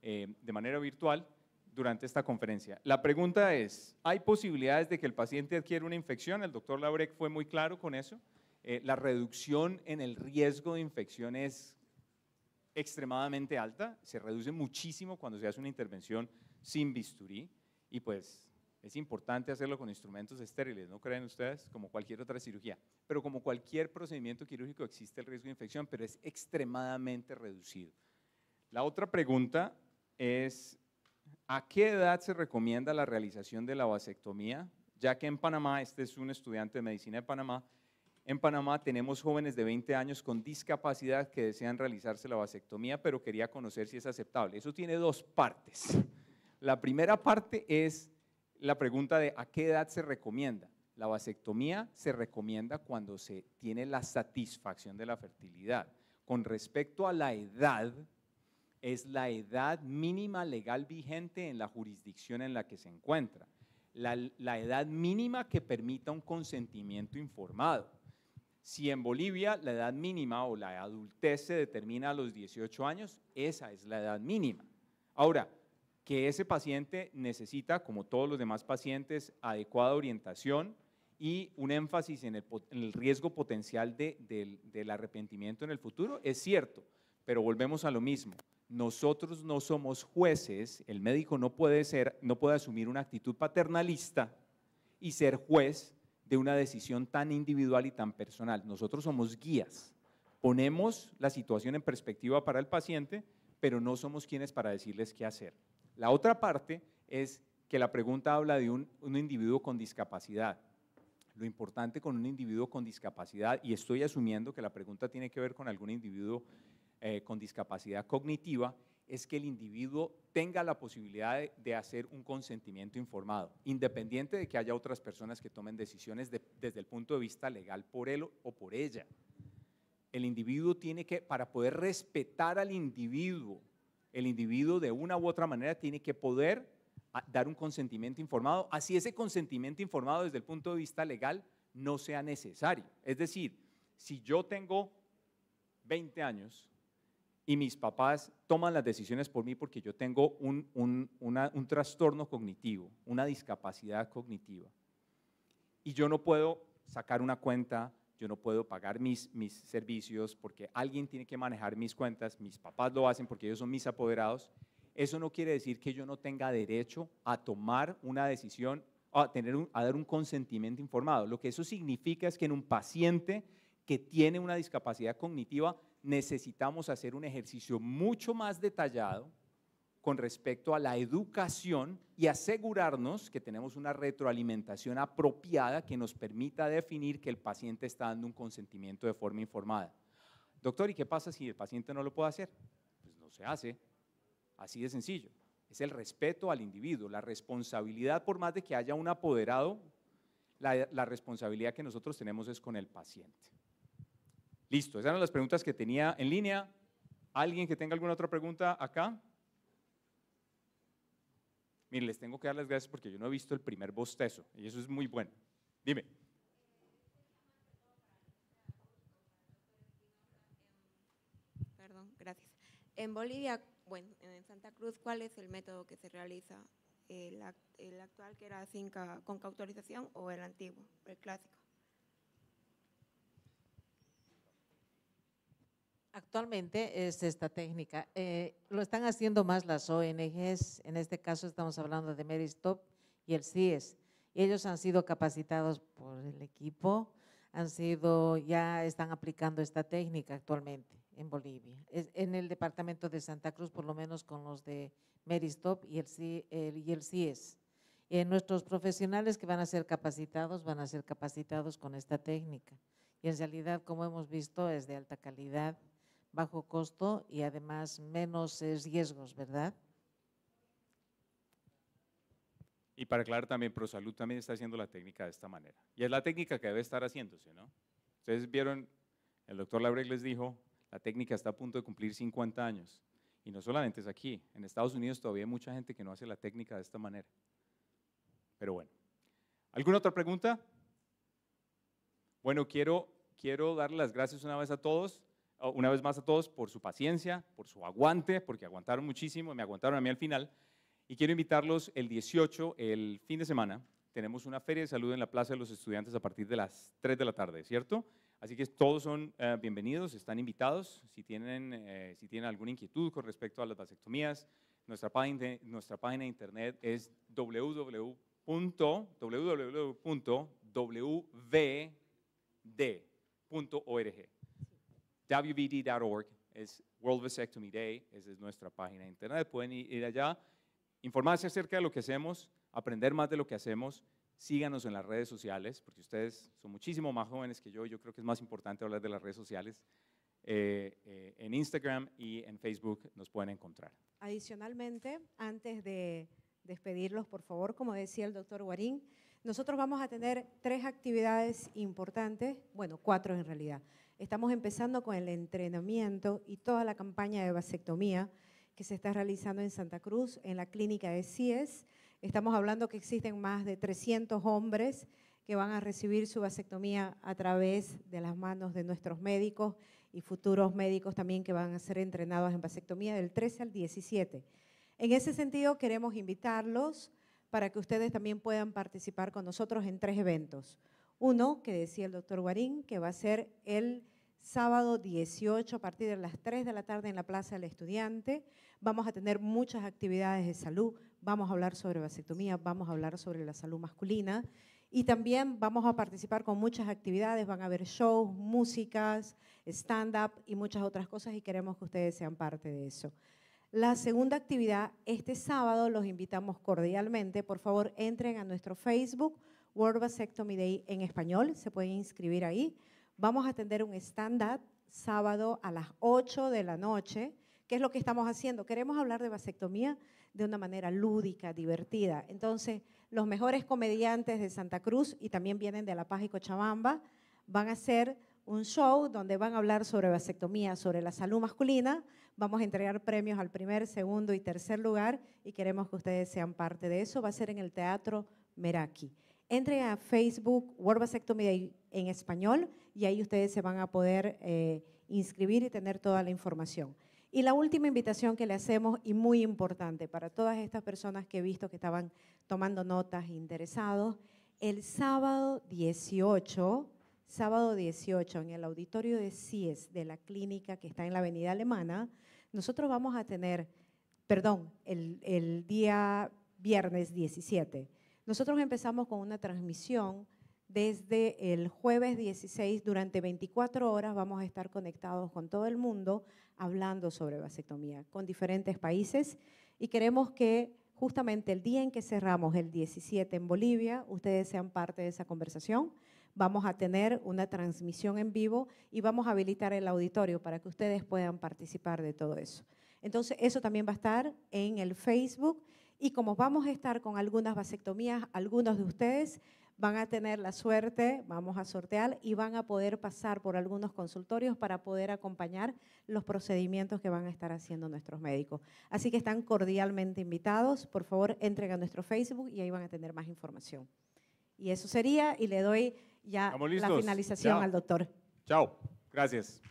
de manera virtual, durante esta conferencia. La pregunta es, ¿hay posibilidades de que el paciente adquiera una infección? El doctor Labrec fue muy claro con eso. Eh, la reducción en el riesgo de infección es extremadamente alta, se reduce muchísimo cuando se hace una intervención sin bisturí y pues es importante hacerlo con instrumentos estériles, ¿no creen ustedes? Como cualquier otra cirugía. Pero como cualquier procedimiento quirúrgico existe el riesgo de infección, pero es extremadamente reducido. La otra pregunta es, ¿a qué edad se recomienda la realización de la vasectomía? Ya que en Panamá, este es un estudiante de medicina de Panamá, en Panamá tenemos jóvenes de 20 años con discapacidad que desean realizarse la vasectomía, pero quería conocer si es aceptable. Eso tiene dos partes. La primera parte es la pregunta de a qué edad se recomienda. La vasectomía se recomienda cuando se tiene la satisfacción de la fertilidad. Con respecto a la edad, es la edad mínima legal vigente en la jurisdicción en la que se encuentra. La, edad mínima que permita un consentimiento informado si en Bolivia la edad mínima o la adultez se determina a los 18 años, esa es la edad mínima. Ahora, que ese paciente necesita, como todos los demás pacientes, adecuada orientación y un énfasis en el, riesgo potencial del, arrepentimiento en el futuro, es cierto, pero volvemos a lo mismo. Nosotros no somos jueces, el médico no puede, ser, no puede asumir una actitud paternalista y ser juez de una decisión tan individual y tan personal. Nosotros somos guías, ponemos la situación en perspectiva para el paciente, pero no somos quienes para decirles qué hacer. La otra parte es que la pregunta habla de un, individuo con discapacidad. Lo importante con un individuo con discapacidad, y estoy asumiendo que la pregunta tiene que ver con algún individuo eh, con discapacidad cognitiva, es que el individuo tenga la posibilidad de, hacer un consentimiento informado, independiente de que haya otras personas que tomen decisiones desde el punto de vista legal por él o por ella. El individuo tiene que, para poder respetar al individuo, el individuo de una u otra manera tiene que poder ah, dar un consentimiento informado, así ese consentimiento informado desde el punto de vista legal no sea necesario. Es decir, si yo tengo 20 años y mis papás toman las decisiones por mí porque yo tengo un, trastorno cognitivo, una discapacidad cognitiva. Y yo no puedo sacar una cuenta, yo no puedo pagar mis, mis servicios porque alguien tiene que manejar mis cuentas, mis papás lo hacen porque ellos son mis apoderados. Eso no quiere decir que yo no tenga derecho a tomar una decisión, a, tener a dar un consentimiento informado. Lo que eso significa es que en un paciente que tiene una discapacidad cognitiva, necesitamos hacer un ejercicio mucho más detallado con respecto a la educación y asegurarnos que tenemos una retroalimentación apropiada que nos permita definir que el paciente está dando un consentimiento de forma informada. Doctor, ¿y qué pasa si el paciente no lo puede hacer? Pues no se hace. Así de sencillo. Es el respeto al individuo, la responsabilidad, por más de que haya un apoderado, la, la responsabilidad que nosotros tenemos es con el paciente. Listo, esas eran las preguntas que tenía en línea. ¿Alguien que tenga alguna otra pregunta acá? Miren, les tengo que dar las gracias porque yo no he visto el primer bostezo y eso es muy bueno. Dime. Perdón, gracias. En Bolivia, bueno, en Santa Cruz, ¿cuál es el método que se realiza? ¿El, actual que era sin, con cautorización o el antiguo, el clásico? Actualmente es esta técnica. Eh, lo están haciendo más las ONGs, en este caso estamos hablando de Meristop y el CIES. Ellos han sido capacitados por el equipo, han sido, ya están aplicando esta técnica actualmente en Bolivia. en el departamento de Santa Cruz, por lo menos con los de Meristop y el, e, y CIES. Eh, nuestros profesionales que van a ser capacitados, van a ser capacitados con esta técnica. Y en realidad, como hemos visto, es de alta calidad bajo costo y además menos riesgos, ¿verdad? Y para aclarar también, ProSalud también está haciendo la técnica de esta manera. Y es la técnica que debe estar haciéndose, ¿no? Ustedes vieron, el doctor Labregles les dijo, la técnica está a punto de cumplir 50 años. Y no solamente es aquí, en Estados Unidos todavía hay mucha gente que no hace la técnica de esta manera. Pero bueno, ¿alguna otra pregunta? Bueno, quiero, quiero las gracias una vez a todos. Oh, una vez más a todos por su paciencia, por su aguante, porque aguantaron muchísimo, me aguantaron a mí al final. Y quiero invitarlos el 18, el fin de semana, tenemos una feria de salud en la Plaza de los Estudiantes a partir de las 3 de la tarde, ¿cierto? Así que todos son eh, bienvenidos, están invitados. Si tienen, eh, si tienen alguna inquietud con respecto a las vasectomías, nuestra página nuestra página de internet es www.wvd.org wbd.org es World Vasectomy Day, esa es nuestra página de internet. Pueden ir allá, informarse acerca de lo que hacemos, aprender más de lo que hacemos. Síganos en las redes sociales, porque ustedes son muchísimo más jóvenes que yo. Yo creo que es más importante hablar de las redes sociales. Eh, eh, en Instagram y en Facebook nos pueden encontrar. Adicionalmente, antes de despedirlos, por favor, como decía el doctor Guarín, nosotros vamos a tener tres actividades importantes, bueno, cuatro en realidad. Estamos empezando con el entrenamiento y toda la campaña de vasectomía que se está realizando en Santa Cruz, en la clínica de CIES. Estamos hablando que existen más de 300 hombres que van a recibir su vasectomía a través de las manos de nuestros médicos y futuros médicos también que van a ser entrenados en vasectomía del 13 al 17. En ese sentido, queremos invitarlos para que ustedes también puedan participar con nosotros en tres eventos. Uno, que decía el doctor Guarín, que va a ser el sábado 18 a partir de las 3 de la tarde en la Plaza del Estudiante. Vamos a tener muchas actividades de salud, vamos a hablar sobre vasectomía, vamos a hablar sobre la salud masculina y también vamos a participar con muchas actividades, van a haber shows, músicas, stand-up y muchas otras cosas y queremos que ustedes sean parte de eso. La segunda actividad, este sábado los invitamos cordialmente, por favor entren a nuestro Facebook World Vasectomy Day en español, se pueden inscribir ahí. Vamos a atender un stand-up sábado a las 8 de la noche. ¿Qué es lo que estamos haciendo? Queremos hablar de vasectomía de una manera lúdica, divertida. Entonces, los mejores comediantes de Santa Cruz y también vienen de La Paz y Cochabamba van a hacer un show donde van a hablar sobre vasectomía, sobre la salud masculina. Vamos a entregar premios al primer, segundo y tercer lugar y queremos que ustedes sean parte de eso. Va a ser en el Teatro Meraki. Entre a Facebook World Vasectomy en español y ahí ustedes se van a poder eh, inscribir y tener toda la información. Y la última invitación que le hacemos y muy importante para todas estas personas que he visto que estaban tomando notas e interesados, el sábado 18, sábado 18 en el auditorio de CIES de la clínica que está en la Avenida Alemana, nosotros vamos a tener, perdón, el día viernes 17, nosotros empezamos con una transmisión desde el jueves 16, durante 24 horas vamos a estar conectados con todo el mundo hablando sobre vasectomía, con diferentes países, y queremos que justamente el día en que cerramos el 17 en Bolivia, ustedes sean parte de esa conversación. Vamos a tener una transmisión en vivo y vamos a habilitar el auditorio para que ustedes puedan participar de todo eso. Entonces, eso también va a estar en el Facebook y como vamos a estar con algunas vasectomías, algunos de ustedes van a tener la suerte, vamos a sortear y van a poder pasar por algunos consultorios para poder acompañar los procedimientos que van a estar haciendo nuestros médicos. Así que están cordialmente invitados. Por favor, entren a nuestro Facebook y ahí van a tener más información. Y eso sería, y le doy ya la finalización al doctor. Chao, gracias.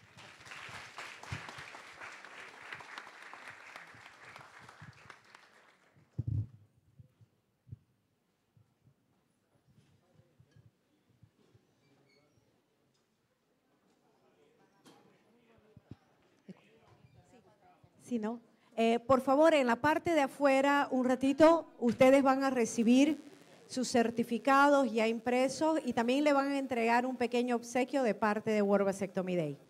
Eh, por favor, en la parte de afuera, un ratito, ustedes van a recibir sus certificados ya impresos y también le van a entregar un pequeño obsequio de parte de World Vasectomy Day.